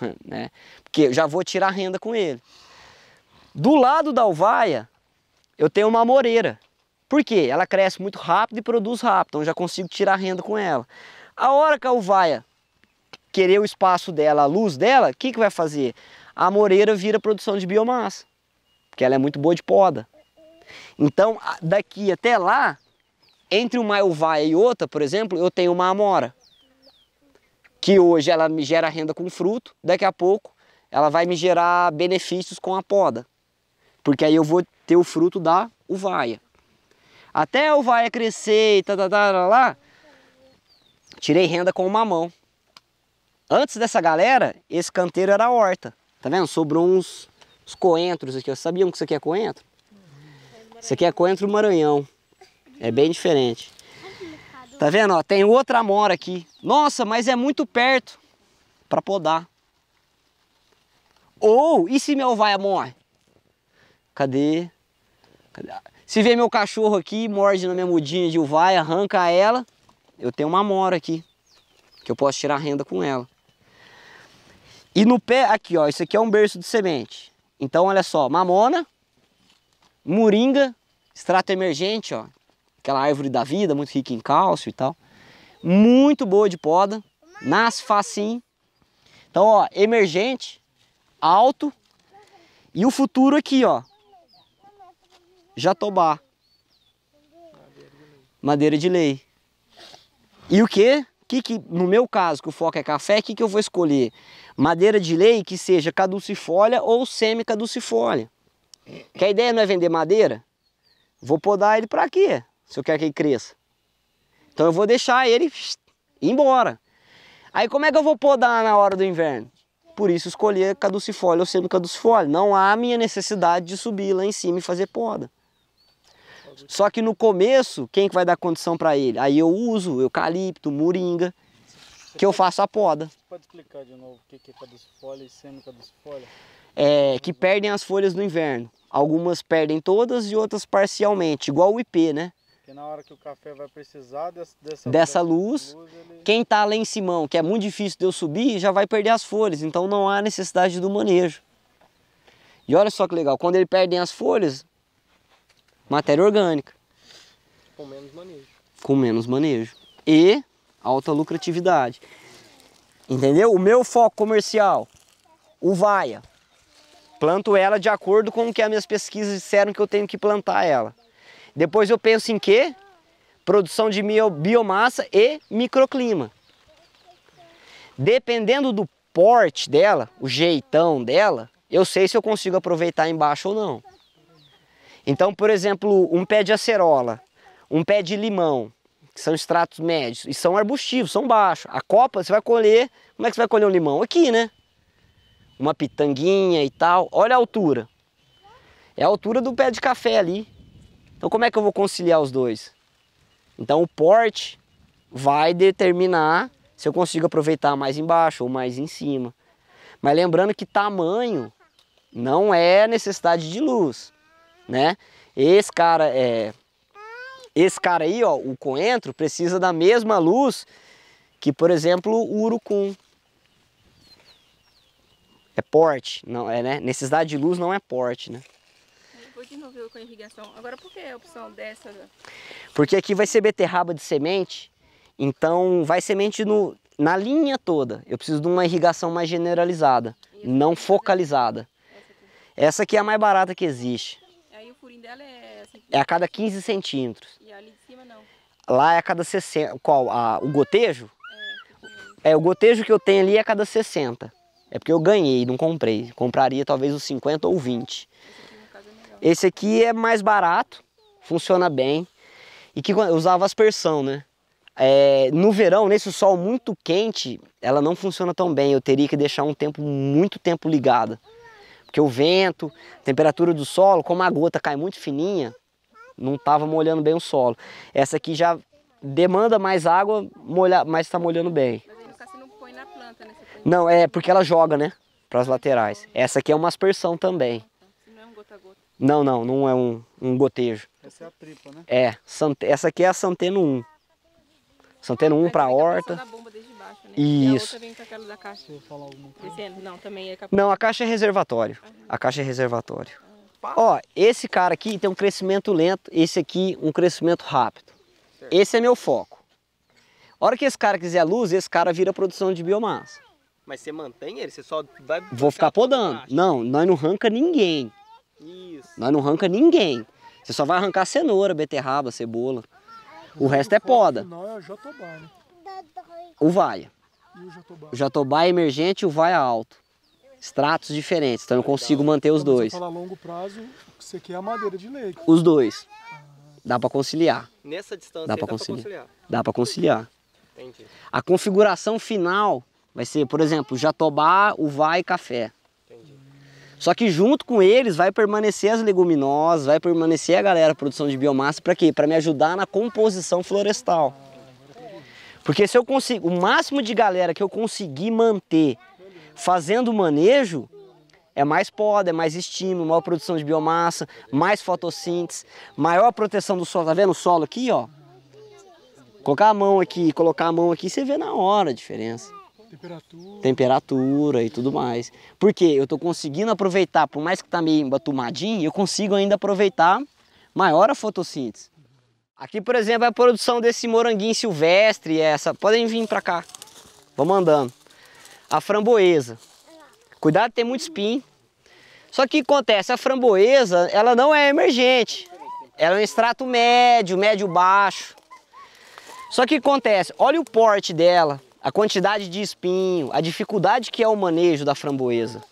né? Porque eu já vou tirar renda com ele. Do lado da alvaia, eu tenho uma moreira. Por quê? Ela cresce muito rápido e produz rápido, então já consigo tirar renda com ela. A hora que a alvaia querer o espaço dela, a luz dela, o que, que vai fazer? A moreira vira produção de biomassa, porque ela é muito boa de poda. Então, daqui até lá, entre uma uvaia e outra, por exemplo, eu tenho uma amora, que hoje ela me gera renda com fruto, daqui a pouco ela vai me gerar benefícios com a poda, porque aí eu vou ter o fruto da uvaia. Até a uvaia crescer e tal, tá, tá, tá, lá, tirei renda com o mamão. Antes dessa galera, esse canteiro era horta, tá vendo? Sobrou uns, uns coentros aqui, ó. sabiam que isso aqui é coentro? Isso aqui é coentro maranhão. É bem diferente. Tá vendo? Ó, tem outra amora aqui. Nossa, mas é muito perto para podar. Ou, e se meu vai morre? Cadê? Cadê? Se vê meu cachorro aqui, morde na minha mudinha de uvaia, arranca ela, eu tenho uma mora aqui, que eu posso tirar renda com ela. E no pé, aqui ó, isso aqui é um berço de semente. Então olha só, mamona, moringa, extrato emergente, ó, aquela árvore da vida, muito rica em cálcio e tal. Muito boa de poda, nasce facinho. Então, ó, emergente, alto. E o futuro aqui, ó. Jatobá. Madeira de lei. E o quê? que, que no meu caso, que o foco é café, o que, que eu vou escolher? Madeira de lei que seja caducifólia ou semi-caducifólia. Que a ideia não é vender madeira? Vou podar ele para quê? se eu quero que ele cresça. Então eu vou deixar ele ir embora. Aí como é que eu vou podar na hora do inverno? Por isso escolher caducifólio ou semi-caducifólio. Não há a minha necessidade de subir lá em cima e fazer poda. Só que no começo, quem que vai dar condição para ele? Aí eu uso eucalipto, moringa, Você que eu faço a poda. Pode explicar de novo o que é caducifólio e semi-caducifólio? É, que perdem as folhas no inverno. Algumas perdem todas e outras parcialmente, igual o IP, né? Que na hora que o café vai precisar dessa, dessa, dessa luz, luz ele... quem está lá em cima, que é muito difícil de eu subir, já vai perder as folhas, então não há necessidade do manejo. E olha só que legal, quando ele perdem as folhas, matéria orgânica. Com menos manejo. Com menos manejo. E alta lucratividade. Entendeu? O meu foco comercial, o vaia. Planto ela de acordo com o que as minhas pesquisas disseram que eu tenho que plantar ela. Depois eu penso em quê? Produção de biomassa e microclima. Dependendo do porte dela, o jeitão dela, eu sei se eu consigo aproveitar embaixo ou não. Então, por exemplo, um pé de acerola, um pé de limão, que são extratos médios, e são arbustivos, são baixos. A copa você vai colher, como é que você vai colher um limão? Aqui, né? Uma pitanguinha e tal. Olha a altura. É a altura do pé de café ali. Então como é que eu vou conciliar os dois? Então o porte vai determinar se eu consigo aproveitar mais embaixo ou mais em cima. Mas lembrando que tamanho não é necessidade de luz, né? Esse cara é esse cara aí, ó, o coentro precisa da mesma luz que, por exemplo, o urucum. É porte, não é, né? Necessidade de luz não é porte, né? com irrigação? Agora, por que a opção dessa? Né? Porque aqui vai ser beterraba de semente, então vai semente no, na linha toda. Eu preciso de uma irrigação mais generalizada, não né? focalizada. Essa aqui é a mais barata que existe. Aí o furinho dela é... Assim. É a cada 15 centímetros. E ali de cima não? Lá é a cada 60... Qual? A, o gotejo? É, é, o gotejo que eu tenho ali é a cada 60. É porque eu ganhei, não comprei. Compraria talvez os 50 ou 20. Esse aqui é mais barato, funciona bem. E que usava aspersão, né? É, no verão, nesse sol muito quente, ela não funciona tão bem. Eu teria que deixar um tempo, muito tempo ligada. Porque o vento, temperatura do solo, como a gota cai muito fininha, não estava molhando bem o solo. Essa aqui já demanda mais água, molha, mas está molhando bem. Mas não põe na planta, né? Não, é porque ela joga, né? Para as laterais. Essa aqui é uma aspersão também. Então, não é um gota a gota. Não, não, não é um, um gotejo. Essa é a tripa, né? É, essa aqui é a Santeno 1. Santeno 1 para horta. A horta. né? Isso. E é- Não, é Não, a caixa é reservatório. A caixa é reservatório. Ah. Ó, esse cara aqui tem um crescimento lento, esse aqui um crescimento rápido. Certo. Esse é meu foco. A hora que esse cara quiser luz, esse cara vira produção de biomassa. Mas você mantém ele? Você só vai... Vou ficar podando. Não, nós não arranca ninguém. Isso. Nós não arranca ninguém. Você só vai arrancar cenoura, beterraba, cebola. O, o resto é poda. Não é o jatobá, né? O vaia. E o jatobá? O jatobá é emergente e o vaia é alto. Extratos diferentes, então eu consigo manter os então, dois. Você fala longo prazo, você quer é a madeira de leite. Os dois. Ah. Dá para conciliar. Nessa distância dá para conciliar. conciliar. Dá para conciliar. Entendi. A configuração final vai ser, por exemplo, jatobá, o vai e café. Só que junto com eles vai permanecer as leguminosas, vai permanecer a galera a produção de biomassa para quê? Para me ajudar na composição florestal. Porque se eu consigo, o máximo de galera que eu conseguir manter fazendo manejo, é mais poda, é mais estímulo, maior produção de biomassa, mais fotossíntese, maior proteção do solo. Tá vendo o solo aqui, ó? Colocar a mão aqui, colocar a mão aqui, você vê na hora a diferença. Temperatura. Temperatura e tudo mais. Porque eu estou conseguindo aproveitar, por mais que tá meio embatumadinho, eu consigo ainda aproveitar maior a fotossíntese. Aqui, por exemplo, é a produção desse moranguinho silvestre, é essa. Podem vir para cá. Vamos andando. A framboesa. Cuidado, tem muito espinho. Só que acontece, a framboesa, ela não é emergente. Ela é um extrato médio, médio baixo. Só que acontece, olha o porte dela a quantidade de espinho, a dificuldade que é o manejo da framboesa.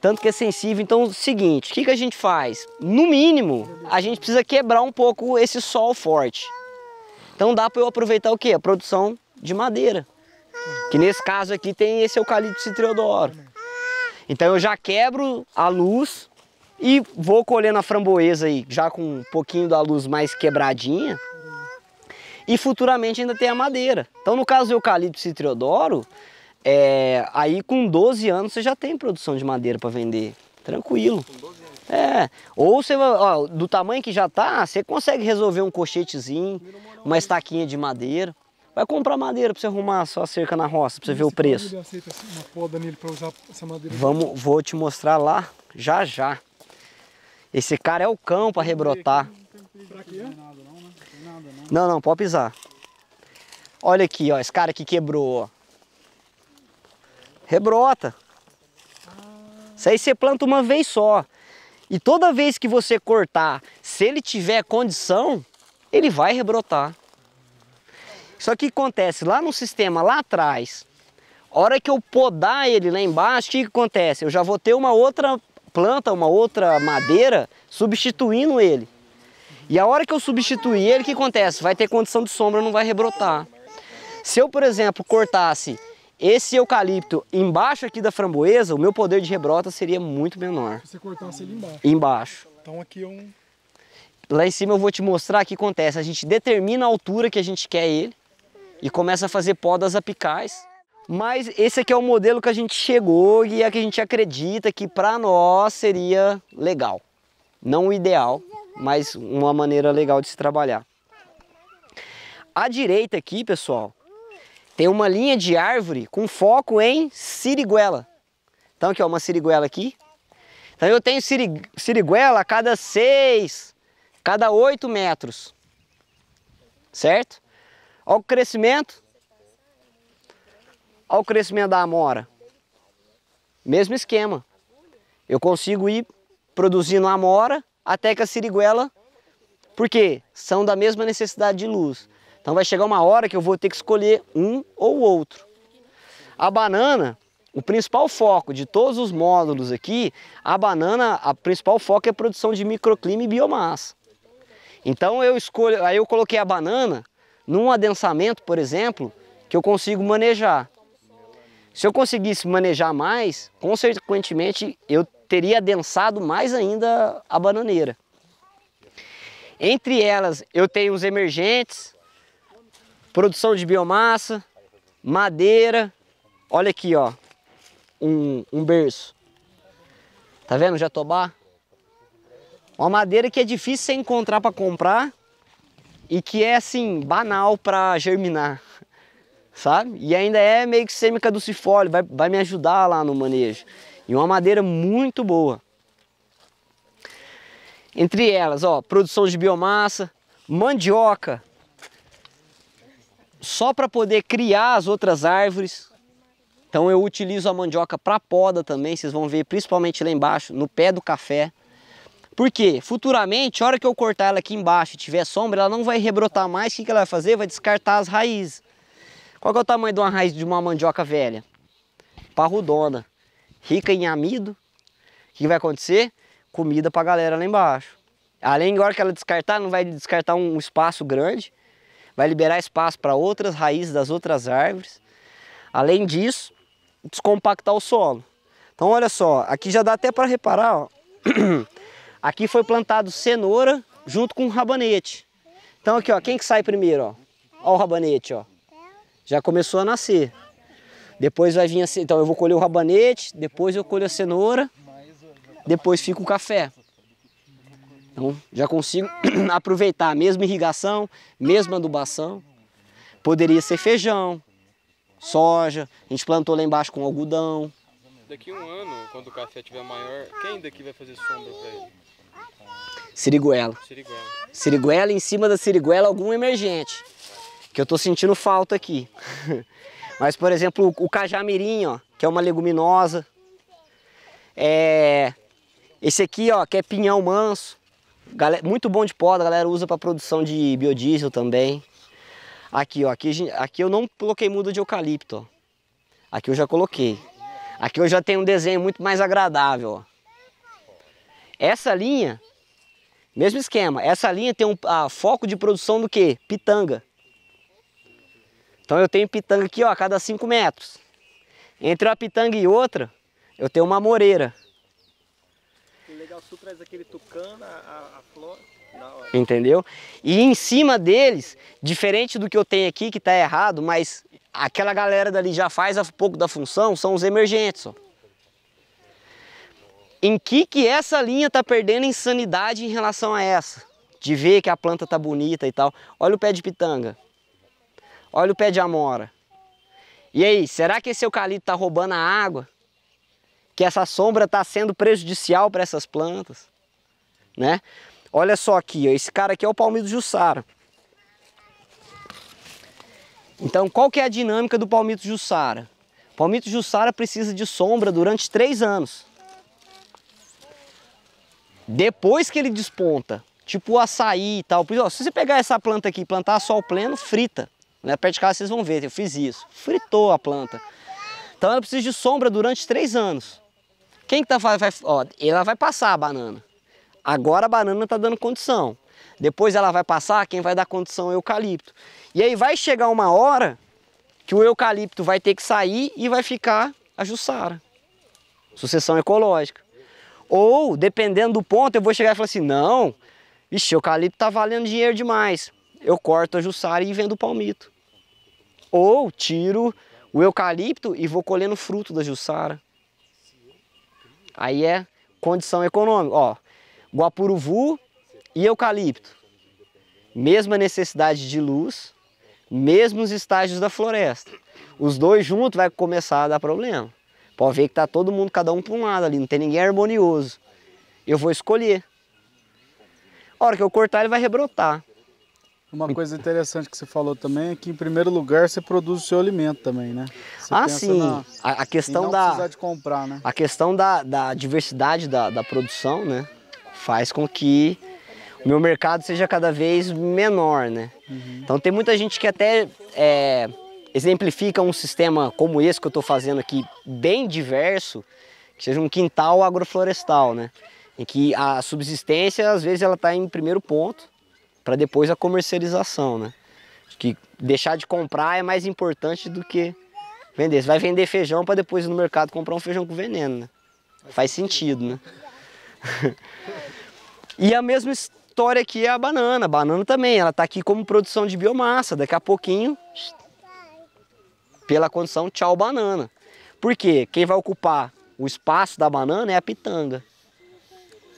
Tanto que é sensível. Então, é o seguinte, o que, que a gente faz? No mínimo, a gente precisa quebrar um pouco esse sol forte. Então dá para eu aproveitar o quê? A produção de madeira. Que nesse caso aqui tem esse eucalipto citriodoro. Então eu já quebro a luz e vou colhendo a framboesa aí, já com um pouquinho da luz mais quebradinha e futuramente ainda tem a madeira. Então no caso do eucalipto citriodoro, é, aí com 12 anos você já tem produção de madeira para vender, tranquilo. Com 12 anos. É, ou você ó, do tamanho que já tá, você consegue resolver um cochetezinho, uma estaquinha de madeira. Vai comprar madeira para você arrumar sua cerca na roça, para você ver o preço. Aceita assim, uma poda nele para usar essa madeira. Vamos, vou te mostrar lá já já. Esse cara é o cão para rebrotar. Para quê? né? Não, não, pode pisar. Olha aqui, ó, esse cara que quebrou, Rebrota. Isso aí você planta uma vez só. E toda vez que você cortar, se ele tiver condição, ele vai rebrotar. Só que acontece lá no sistema, lá atrás, a hora que eu podar ele lá embaixo, o que, que acontece? Eu já vou ter uma outra planta, uma outra madeira substituindo ele. E a hora que eu substituir ele, o que acontece? Vai ter condição de sombra, não vai rebrotar. Se eu, por exemplo, cortasse esse eucalipto embaixo aqui da framboesa, o meu poder de rebrota seria muito menor. Se você cortasse ele embaixo. Embaixo. Então aqui é um... Lá em cima eu vou te mostrar o que acontece. A gente determina a altura que a gente quer ele e começa a fazer podas apicais. Mas esse aqui é o modelo que a gente chegou e é que a gente acredita que para nós seria legal. Não o ideal, mas uma maneira legal de se trabalhar. À direita aqui, pessoal, tem uma linha de árvore com foco em siriguela. Então aqui, ó, uma siriguela aqui. Então eu tenho siriguela a cada 6, cada 8 metros. Certo? Olha o crescimento. Olha o crescimento da amora. Mesmo esquema. Eu consigo ir produzindo amora até que a siriguela, porque são da mesma necessidade de luz. Então vai chegar uma hora que eu vou ter que escolher um ou outro. A banana, o principal foco de todos os módulos aqui, a banana, a principal foco é a produção de microclima e biomassa. Então eu escolho, aí eu coloquei a banana num adensamento, por exemplo, que eu consigo manejar. Se eu conseguisse manejar mais, consequentemente eu teria adensado mais ainda a bananeira. Entre elas, eu tenho os emergentes, produção de biomassa, madeira. Olha aqui, ó, um, um berço. Tá vendo jatobá? Uma madeira que é difícil você encontrar para comprar e que é assim, banal para germinar, sabe? E ainda é meio que sêmica do cifólio, vai, vai me ajudar lá no manejo. E uma madeira muito boa. Entre elas, ó, produção de biomassa, mandioca, só para poder criar as outras árvores. Então eu utilizo a mandioca para poda também, vocês vão ver principalmente lá embaixo, no pé do café. Porque futuramente, a hora que eu cortar ela aqui embaixo e tiver sombra, ela não vai rebrotar mais. O que ela vai fazer? Vai descartar as raízes. Qual é o tamanho de uma raiz de uma mandioca velha? Parrudona rica em amido. O que vai acontecer? Comida para a galera lá embaixo. Além, agora que ela descartar, não vai descartar um espaço grande, vai liberar espaço para outras raízes das outras árvores. Além disso, descompactar o solo. Então, olha só, aqui já dá até para reparar, ó. aqui foi plantado cenoura junto com rabanete. Então aqui, ó, quem que sai primeiro, ó? Ó o rabanete, ó. Já começou a nascer. Depois vai vir a cenoura. Então eu vou colher o rabanete, depois eu colho a cenoura, depois fica o café. Então já consigo aproveitar a mesma irrigação, mesma adubação. Poderia ser feijão, soja, a gente plantou lá embaixo com algodão. Daqui um ano, quando o café estiver maior, quem daqui vai fazer sombra para ele? Siriguela. Siriguela. Siriguela, em cima da siriguela, algum emergente. Que eu tô sentindo falta aqui. Mas, por exemplo, o cajamirim, ó, que é uma leguminosa. É... Esse aqui, ó, que é pinhão manso. Galera... Muito bom de poda, a galera usa para produção de biodiesel também. Aqui, ó, aqui, aqui eu não coloquei muda de eucalipto, ó. Aqui eu já coloquei. Aqui eu já tenho um desenho muito mais agradável, ó. Essa linha, mesmo esquema, essa linha tem um a, foco de produção do que? Pitanga. Então eu tenho pitanga aqui ó, a cada 5 metros. Entre uma pitanga e outra, eu tenho uma moreira. O legal é traz aquele tucano, a, a flor. Entendeu? E em cima deles, diferente do que eu tenho aqui, que está errado, mas aquela galera dali já faz um pouco da função, são os emergentes. Ó. Em que que essa linha está perdendo insanidade em relação a essa? De ver que a planta tá bonita e tal. Olha o pé de pitanga. Olha o pé de amora. E aí, será que esse eucalipto está roubando a água? Que essa sombra está sendo prejudicial para essas plantas? Né? Olha só aqui, ó, esse cara aqui é o palmito jussara. Então, qual que é a dinâmica do palmito jussara? palmito jussara precisa de sombra durante três anos. Depois que ele desponta, tipo o açaí e tal. se você pegar essa planta aqui e plantar sol pleno, frita. Né? Perto de casa vocês vão ver, eu fiz isso. Fritou a planta. Então ela precisa de sombra durante três anos. Quem que tá, vai, vai, ó, ela vai passar a banana. Agora a banana está dando condição. Depois ela vai passar, quem vai dar condição é o eucalipto. E aí vai chegar uma hora que o eucalipto vai ter que sair e vai ficar a Jussara. Sucessão ecológica. Ou, dependendo do ponto, eu vou chegar e falar assim, não, o eucalipto está valendo dinheiro demais eu corto a jussara e vendo o palmito. Ou tiro o eucalipto e vou colhendo fruto da jussara. Aí é condição econômica. Ó, guapuruvu e eucalipto. Mesma necessidade de luz, mesmos estágios da floresta. Os dois juntos vai começar a dar problema. Pode ver que tá todo mundo, cada um para um lado ali, não tem ninguém harmonioso. Eu vou escolher. A hora que eu cortar, ele vai rebrotar. Uma coisa interessante que você falou também é que, em primeiro lugar, você produz o seu alimento também, né? Você ah, sim. Na, a, a, questão da. de comprar, né? A questão da, da diversidade da, da produção, né? Faz com que o meu mercado seja cada vez menor, né? Uhum. Então, tem muita gente que até é, exemplifica um sistema como esse que eu estou fazendo aqui, bem diverso, que seja um quintal agroflorestal, né? Em que a subsistência, às vezes, ela está em primeiro ponto para depois a comercialização, né? Que deixar de comprar é mais importante do que vender. Você vai vender feijão para depois no mercado comprar um feijão com veneno, né? Faz sentido, né? e a mesma história aqui é a banana. A banana também, ela está aqui como produção de biomassa. Daqui a pouquinho, pela condição tchau banana. Por quê? Quem vai ocupar o espaço da banana é a pitanga.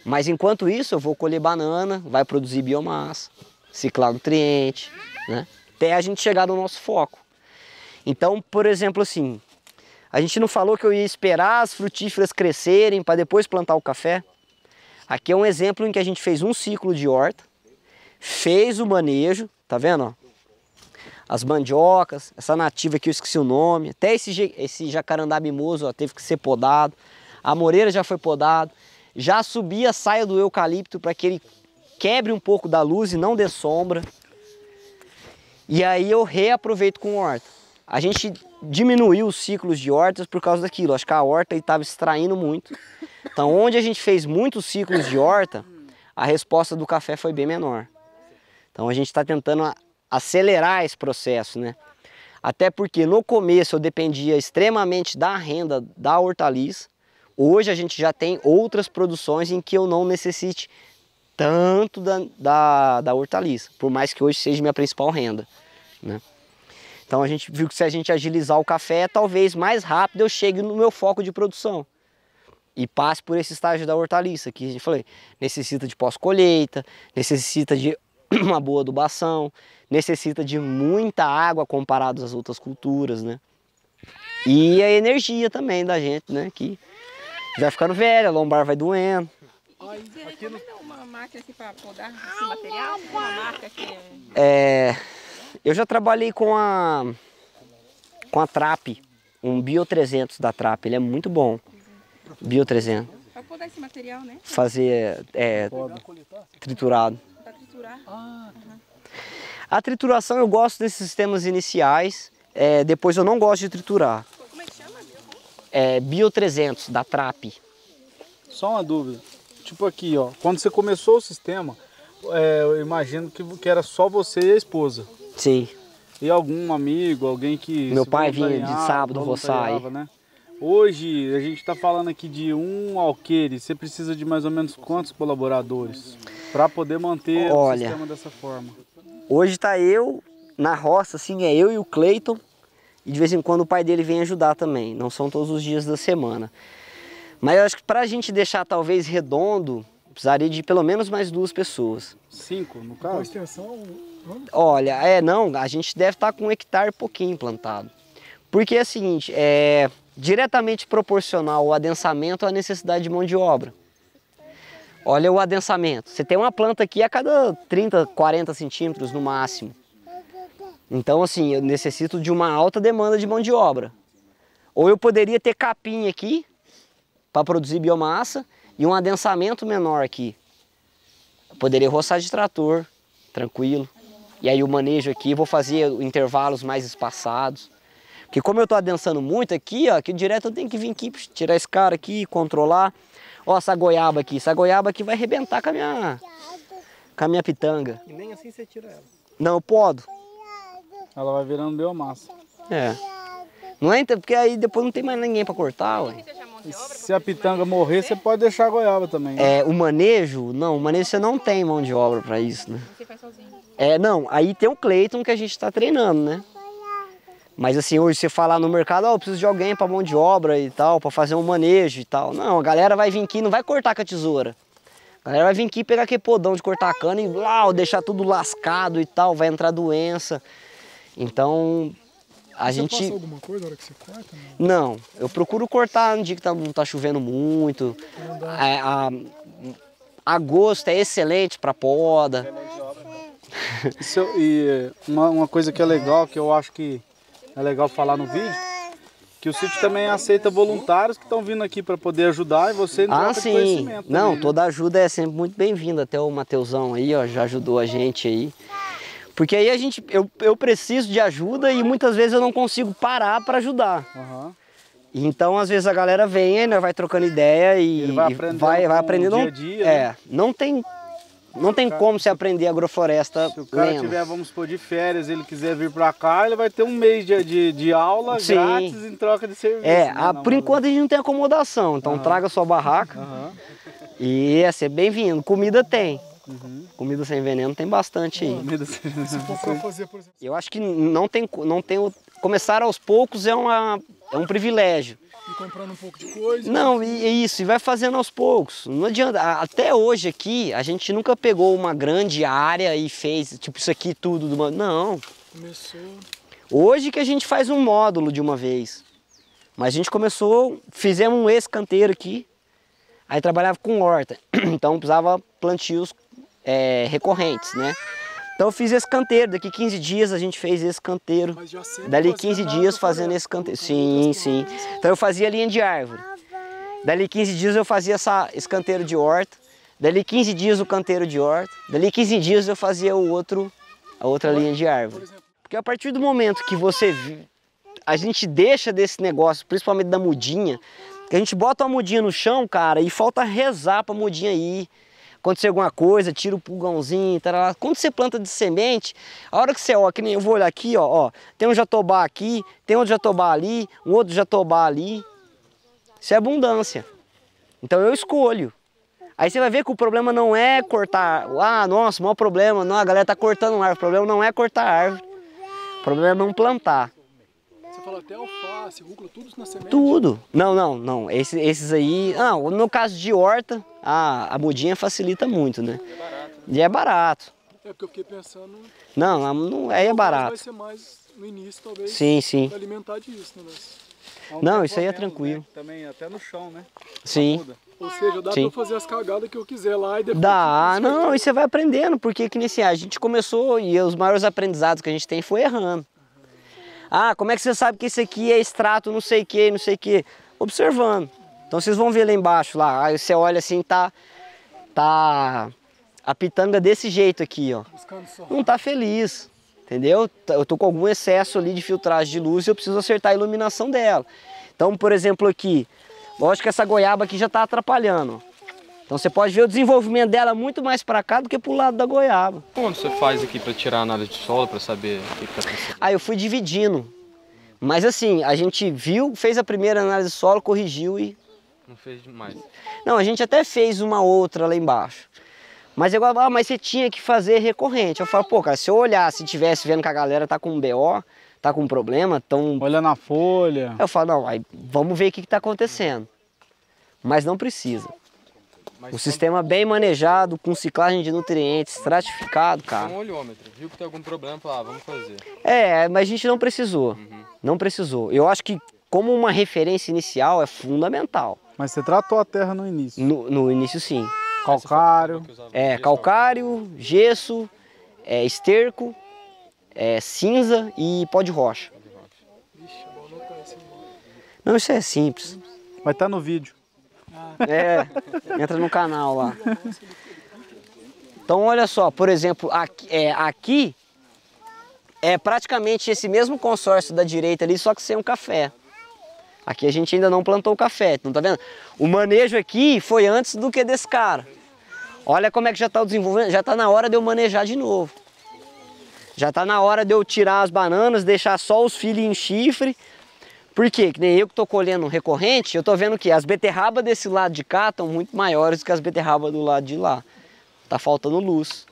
Mas enquanto isso, eu vou colher banana, vai produzir biomassa, ciclar nutriente, né? Até a gente chegar no nosso foco. Então, por exemplo, assim, a gente não falou que eu ia esperar as frutíferas crescerem para depois plantar o café? Aqui é um exemplo em que a gente fez um ciclo de horta, fez o manejo, tá vendo? As mandiocas, essa nativa aqui eu esqueci o nome, até esse, esse jacarandá mimoso ó, teve que ser podado, a moreira já foi podado, já subi a saia do eucalipto para que ele quebre um pouco da luz e não dê sombra. E aí eu reaproveito com horta. A gente diminuiu os ciclos de hortas por causa daquilo. Acho que a horta estava extraindo muito. Então, onde a gente fez muitos ciclos de horta, a resposta do café foi bem menor. Então, a gente está tentando acelerar esse processo, né? Até porque no começo eu dependia extremamente da renda da hortaliça Hoje a gente já tem outras produções em que eu não necessite tanto da, da, da hortaliça, por mais que hoje seja minha principal renda. Né? Então a gente viu que se a gente agilizar o café, talvez mais rápido eu chegue no meu foco de produção e passe por esse estágio da hortaliça, que a gente falou, necessita de pós-colheita, necessita de uma boa adubação, necessita de muita água comparado às outras culturas, né? E a energia também da gente, né? Que Vai ficando velha, a lombar vai doendo. não tem é é uma máquina aqui para podar esse assim, ah, material? Uma marca que... É-, é... Eu já trabalhei com a... Com a Trap. Um Bio 300 da Trap. Ele é muito bom. Bio 300. Para podar esse material, né? Fazer... É, triturado. Para triturar? Ah, uhum. A trituração eu gosto desses sistemas iniciais. É, depois eu não gosto de triturar é, Bio 300 da TRAP. Só uma dúvida. Tipo aqui, ó, quando você começou o sistema, é, eu imagino que, que era só você e a esposa. Sim. E algum amigo, alguém que. Meu pai vinha de sábado, vou sair. Né? Hoje a gente está falando aqui de um alqueire. Você precisa de mais ou menos quantos colaboradores para poder manter Olha, o sistema dessa forma? Hoje está eu na roça, assim, é eu e o Cleiton e de vez em quando o pai dele vem ajudar também, não são todos os dias da semana. Mas eu acho que para a gente deixar talvez redondo, precisaria de pelo menos mais duas pessoas. Cinco, no caso? Com extensão? Olha, é, não, a gente deve estar tá com um hectare pouquinho plantado. Porque é o seguinte, é diretamente proporcional o adensamento à necessidade de mão de obra. Olha o adensamento. Você tem uma planta aqui a cada 30, 40 centímetros no máximo. Então, assim, eu necessito de uma alta demanda de mão de obra. Ou eu poderia ter capim aqui para produzir biomassa e um adensamento menor aqui. Eu poderia roçar de trator, tranquilo. E aí o manejo aqui, vou fazer intervalos mais espaçados. Porque como eu estou adensando muito aqui, ó, que direto eu tenho que vir aqui, tirar esse cara aqui, controlar. Ó, essa goiaba aqui, essa goiaba aqui vai arrebentar com a minha, com a minha pitanga. E nem assim você tira ela. Não, eu podo. Ela vai virando biomassa. É. Não é, entra porque aí depois não tem mais ninguém para cortar, ué. E se a pitanga morrer, você pode deixar a goiaba também. Né? É, o manejo, não, o manejo você não tem mão de obra para isso, né? Você faz sozinho. É, não, aí tem o Cleiton que a gente está treinando, né? Mas assim, hoje você falar no mercado, ó, oh, preciso de alguém para mão de obra e tal, para fazer um manejo e tal. Não, a galera vai vir aqui, não vai cortar com a tesoura. A galera vai vir aqui pegar aquele podão de cortar a cana e uau, deixar tudo lascado e tal, vai entrar doença. Então, a você gente. Você passa alguma coisa na hora que você corta? Não, não eu procuro cortar no dia que tá, não tá chovendo muito. É, a, agosto é excelente para poda. Isso, e uma, uma, coisa que é legal, que eu acho que é legal falar no vídeo, que o sítio também aceita voluntários que estão vindo aqui para poder ajudar e você não ah, sim. conhecimento. Não, também, né? toda ajuda é sempre muito bem-vinda. Até o Mateusão aí, ó, já ajudou a gente aí. Porque aí a gente, eu, eu preciso de ajuda e muitas vezes eu não consigo parar para ajudar. Uhum. Então, às vezes a galera vem e né, vai trocando ideia e vai aprendendo. Vai, vai aprendendo dia a dia, é, né? não tem não tem cara, como se aprender agrofloresta Se o cara tiver, vamos supor, de férias, ele quiser vir para cá, ele vai ter um mês de, de, de aula Sim. grátis em troca de serviço. É, né, a, por enquanto a gente não tem acomodação, então uhum. traga sua barraca uhum. e assim, é ser bem-vindo. Comida tem, Uhum. Comida sem veneno tem bastante aí. Comida sem veneno. É Eu acho que não tem, não tem. Começar aos poucos é, uma, é um privilégio. E comprando um pouco de coisa. Não, e é isso, e vai fazendo aos poucos. Não adianta. Até hoje aqui, a gente nunca pegou uma grande área e fez, tipo, isso aqui tudo Não. Começou. Hoje que a gente faz um módulo de uma vez. Mas a gente começou, fizemos um escanteiro aqui, aí trabalhava com horta. Então precisava plantios é, recorrentes, né? Então eu fiz esse canteiro, daqui 15 dias a gente fez esse canteiro. Dali 15 dias né? fazendo esse canteiro. Sim, sim. Então eu fazia linha de árvore. Dali 15 dias eu fazia essa, esse canteiro de horta. Dali 15 dias o canteiro de horta. Dali 15 dias eu fazia o outro, a outra linha de árvore. Porque a partir do momento que você... A gente deixa desse negócio, principalmente da mudinha, que a gente bota uma mudinha no chão, cara, e falta rezar pra mudinha ir acontecer alguma coisa, tira o pulgãozinho, tarará. Quando você planta de semente, a hora que você olha, que nem eu vou olhar aqui, ó, ó, tem um jatobá aqui, tem outro jatobá ali, um outro jatobá ali. Isso é abundância. Então eu escolho. Aí você vai ver que o problema não é cortar. Ah, nossa, maior problema. Não, a galera tá cortando árvore. O problema não é cortar árvore. O problema é não plantar fala até alface, rúcula, tudo na semente? Tudo. Não, não, não. Esse, esses aí... Não, no caso de horta, a, a mudinha facilita muito, né? É barato, né? E é barato. É porque eu fiquei pensando... Não, não aí é barato. Vai ser mais no início, talvez, sim, sim. alimentar disso, né? Não, isso aí é né? tranquilo. Né? Também até no chão, né? Sim. Ou seja, dá Sim. pra fazer as cagadas que eu quiser lá e depois... Dá, não, e você vai aprendendo, porque que nesse assim, a gente começou e os maiores aprendizados que a gente tem foi errando. Ah, como é que você sabe que isso aqui é extrato não sei o que, não sei o que? Observando. Então vocês vão ver lá embaixo, lá. Aí você olha assim, tá, tá a pitanga desse jeito aqui, ó. Não tá feliz, entendeu? Tá, eu tô com algum excesso ali de filtragem de luz e eu preciso acertar a iluminação dela. Então, por exemplo, aqui, lógico que essa goiaba aqui já tá atrapalhando. Então você pode ver o desenvolvimento dela muito mais para cá do que para o lado da goiaba. Como você faz aqui para tirar a análise de solo, para saber o que está acontecendo? Ah, eu fui dividindo. Mas assim, a gente viu, fez a primeira análise de solo, corrigiu e... Não fez demais. Não, a gente até fez uma outra lá embaixo. Mas é igual, ah, mas você tinha que fazer recorrente. Eu falo, pô, cara, se eu olhar, se tivesse vendo que a galera tá com um BO, tá com um problema, tão... Olhando a folha. Eu falo, não, aí vamos ver o que, que tá acontecendo. Mas não precisa um sistema bem manejado, com ciclagem de nutrientes, estratificado, cara. Um olhômetro, viu que tem algum problema, lá, ah, vamos fazer. É, mas a gente não precisou. Uhum. Não precisou. Eu acho que como uma referência inicial é fundamental. Mas você tratou a terra no início? No, no início sim. Calcário. É, calcário, né? gesso, é, esterco, é, cinza e pó de rocha. Não, isso é simples. Vai estar tá no vídeo. É, entra no canal lá. Então olha só, por exemplo, aqui é, aqui é praticamente esse mesmo consórcio da direita ali, só que sem um café. Aqui a gente ainda não plantou o café, não tá vendo? O manejo aqui foi antes do que desse cara. Olha como é que já está o desenvolvimento, já está na hora de eu manejar de novo. Já está na hora de eu tirar as bananas, deixar só os filhos em chifre, por quê? Que nem eu que estou colhendo recorrente, eu estou vendo que as beterrabas desse lado de cá estão muito maiores do que as beterrabas do lado de lá. Tá faltando luz,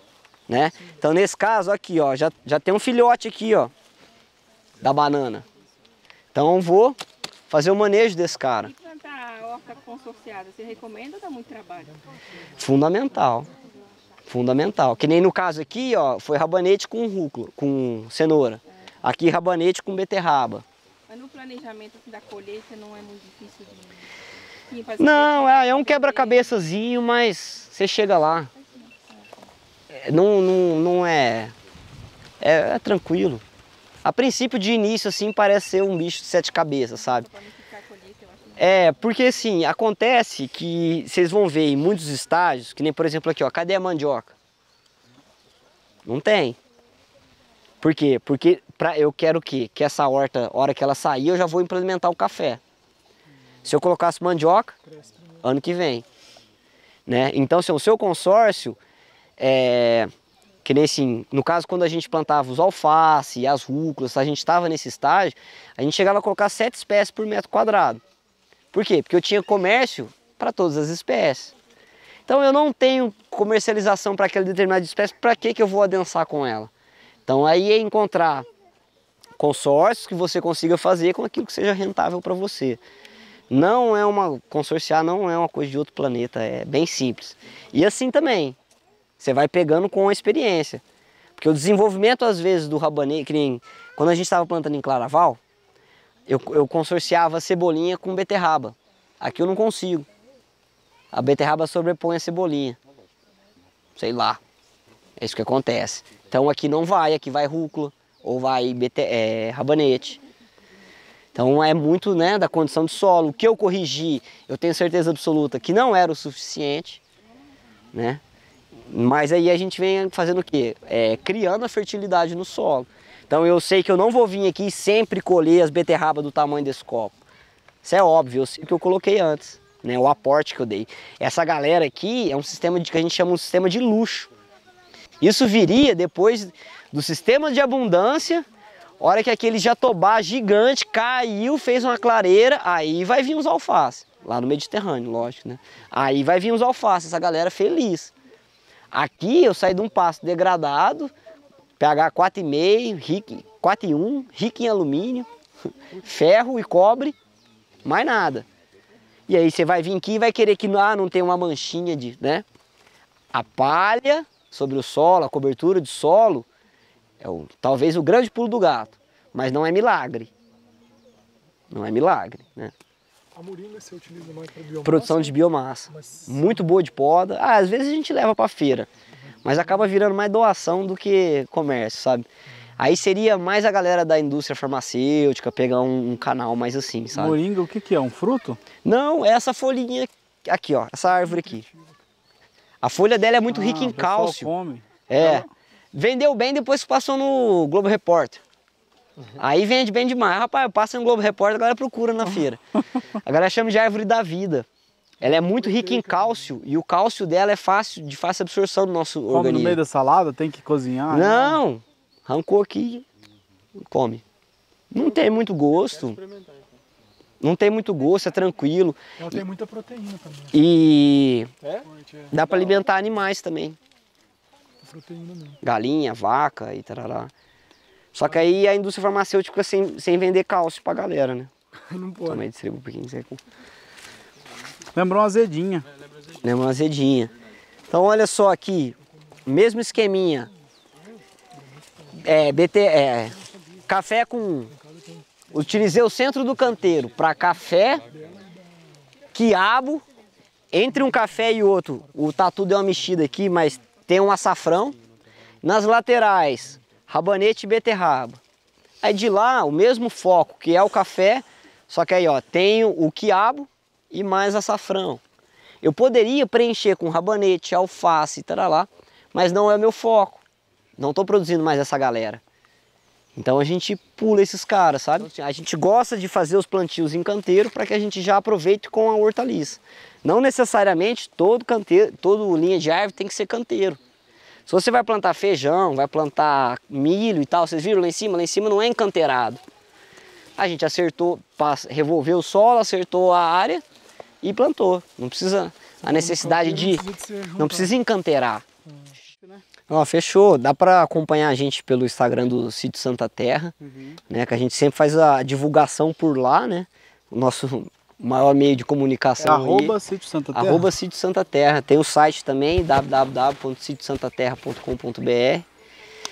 né? Então nesse caso aqui, ó, já, já tem um filhote aqui, ó, da banana. Então vou fazer o manejo desse cara. E plantar horta consorciada, você recomenda ou dá muito trabalho? Fundamental. Fundamental. Que nem no caso aqui, ó, foi rabanete com rúcula, com cenoura. Aqui rabanete com beterraba planejamento da colheita não é muito difícil de... Fazer não, é, é um quebra-cabeçazinho, mas você chega lá. É, não, não, não é, é, é... tranquilo. A princípio, de início, assim, parece ser um bicho de sete cabeças, sabe? É, porque assim, acontece que vocês vão ver em muitos estágios, que nem por exemplo aqui, ó, cadê a mandioca? Não tem. Por quê? Porque pra, eu quero que, que essa horta, hora que ela sair, eu já vou implementar o café. Se eu colocasse mandioca, ano que vem. Né? Então, assim, o seu consórcio, é, que nem assim, no caso, quando a gente plantava os alface e as rúculas, a gente estava nesse estágio, a gente chegava a colocar sete espécies por metro quadrado. Por quê? Porque eu tinha comércio para todas as espécies. Então eu não tenho comercialização para aquela determinada espécie, para que, que eu vou adensar com ela? Então aí é encontrar consórcios que você consiga fazer com aquilo que seja rentável para você. Não é uma consorciar não é uma coisa de outro planeta, é bem simples. E assim também, você vai pegando com a experiência. Porque o desenvolvimento às vezes do rabanete, que nem quando a gente estava plantando em Claraval, eu, eu consorciava cebolinha com beterraba. Aqui eu não consigo. A beterraba sobrepõe a cebolinha. Sei lá. É isso que acontece. Então aqui não vai, aqui vai rúcula ou vai bete, é, rabanete. Então é muito né, da condição de solo. O que eu corrigi, eu tenho certeza absoluta que não era o suficiente. Né? Mas aí a gente vem fazendo o quê? É, criando a fertilidade no solo. Então eu sei que eu não vou vir aqui sempre colher as beterrabas do tamanho desse copo. Isso é óbvio, eu sei que eu coloquei antes, né? O aporte que eu dei. Essa galera aqui é um sistema de, que a gente chama um sistema de luxo. Isso viria depois do sistema de abundância, hora que aquele jatobá gigante caiu, fez uma clareira, aí vai vir os alfaces. Lá no Mediterrâneo, lógico, né? Aí vai vir os alfaces, essa galera feliz. Aqui eu saí de um pasto degradado, pH 4,5, rico, 4,1, rico em alumínio, ferro e cobre, mais nada. E aí você vai vir aqui e vai querer que ah, não tenha uma manchinha de, né? A palha sobre o solo, a cobertura de solo, é o, talvez o grande pulo do gato, mas não é milagre. Não é milagre, né? A moringa né, você utiliza mais para biomassa? Produção de né? biomassa. Mas... Muito boa de poda. Ah, às vezes a gente leva para feira, mas acaba virando mais doação do que comércio, sabe? Aí seria mais a galera da indústria farmacêutica pegar um, um canal mais assim, sabe? Moringa, o que, que é? Um fruto? Não, é essa folhinha aqui, ó. Essa árvore aqui. A folha dela é muito ah, rica em cálcio. Come. É. Vendeu bem depois que passou no Globo Repórter. Uhum. Aí vende bem demais. Rapaz, passa no Globo Repórter, a galera procura na feira. a galera chama de árvore da vida. Ela é muito rica em cálcio e o cálcio dela é fácil, de fácil absorção no nosso come organismo. no meio da salada, tem que cozinhar? Né? Não, né? arrancou aqui, come. Não tem muito gosto. Não tem muito gosto, é tranquilo. Ela tem muita proteína também. E é? dá para alimentar animais também. Proteína mesmo. Galinha, vaca e tarará. Só que aí a indústria farmacêutica sem, sem vender cálcio pra galera, né? Não pode. Também distribui um pouquinho seco. Lembrou uma azedinha. Lembrou uma azedinha. Então olha só aqui, mesmo esqueminha. É, BT, é, café com Utilizei o centro do canteiro para café, quiabo. Entre um café e outro, o tatu deu uma mexida aqui, mas tem um açafrão. Nas laterais, rabanete e beterraba. Aí de lá, o mesmo foco, que é o café, só que aí ó, tenho o quiabo e mais açafrão. Eu poderia preencher com rabanete, alface e tal, mas não é o meu foco. Não estou produzindo mais essa galera. Então a gente pula esses caras, sabe? Então, assim, a gente gosta de fazer os plantios em canteiro para que a gente já aproveite com a hortaliça. Não necessariamente todo canteiro, toda linha de árvore tem que ser canteiro. Se você vai plantar feijão, vai plantar milho e tal, vocês viram lá em cima? Lá em cima não é encanteirado. A gente acertou, revolveu o solo, acertou a área e plantou. Não precisa a então, necessidade de... Não precisa encanteirar. É, Ó, fechou. Dá para acompanhar a gente pelo Instagram do Sítio Santa Terra, uhum. né? Que a gente sempre faz a divulgação por lá, né? O nosso maior meio de comunicação. É arroba aí. Sítio Santa Terra. Arroba Sítio Santa Terra. Tem o site também, www.sitiosantaterra.com.br.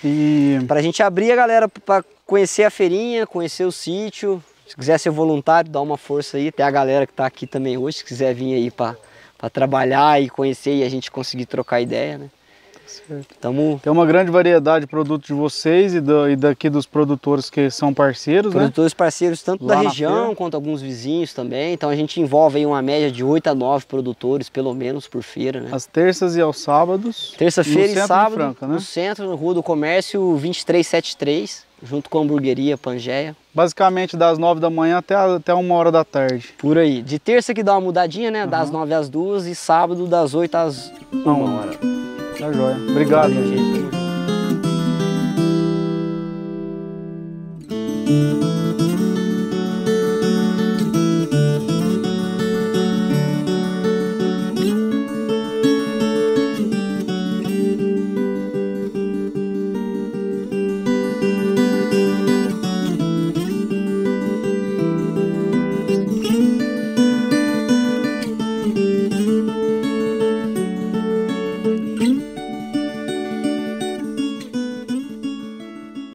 E... a gente abrir a galera para conhecer a feirinha, conhecer o sítio. Se quiser ser voluntário, dá uma força aí. Tem a galera que está aqui também hoje, se quiser vir aí para trabalhar e conhecer e a gente conseguir trocar ideia, né? Certo. Tamo... Tem uma grande variedade de produtos de vocês e, do, e daqui dos produtores que são parceiros, né? Produtores né? parceiros tanto Lá da região feira. quanto alguns vizinhos também. Então a gente envolve aí uma média de 8 a 9 produtores, pelo menos, por feira, né? As terças e aos sábados. Terça-feira e sábado, Franca, né? no centro, no Rua do Comércio 2373, junto com a hamburgueria Pangeia. Basicamente das 9 da manhã até, até uma hora da tarde. Por aí. De terça que dá uma mudadinha, né? Uhum. Das 9 às 2 e sábado das 8 às 1 hora. Tá joia. Obrigado, gente.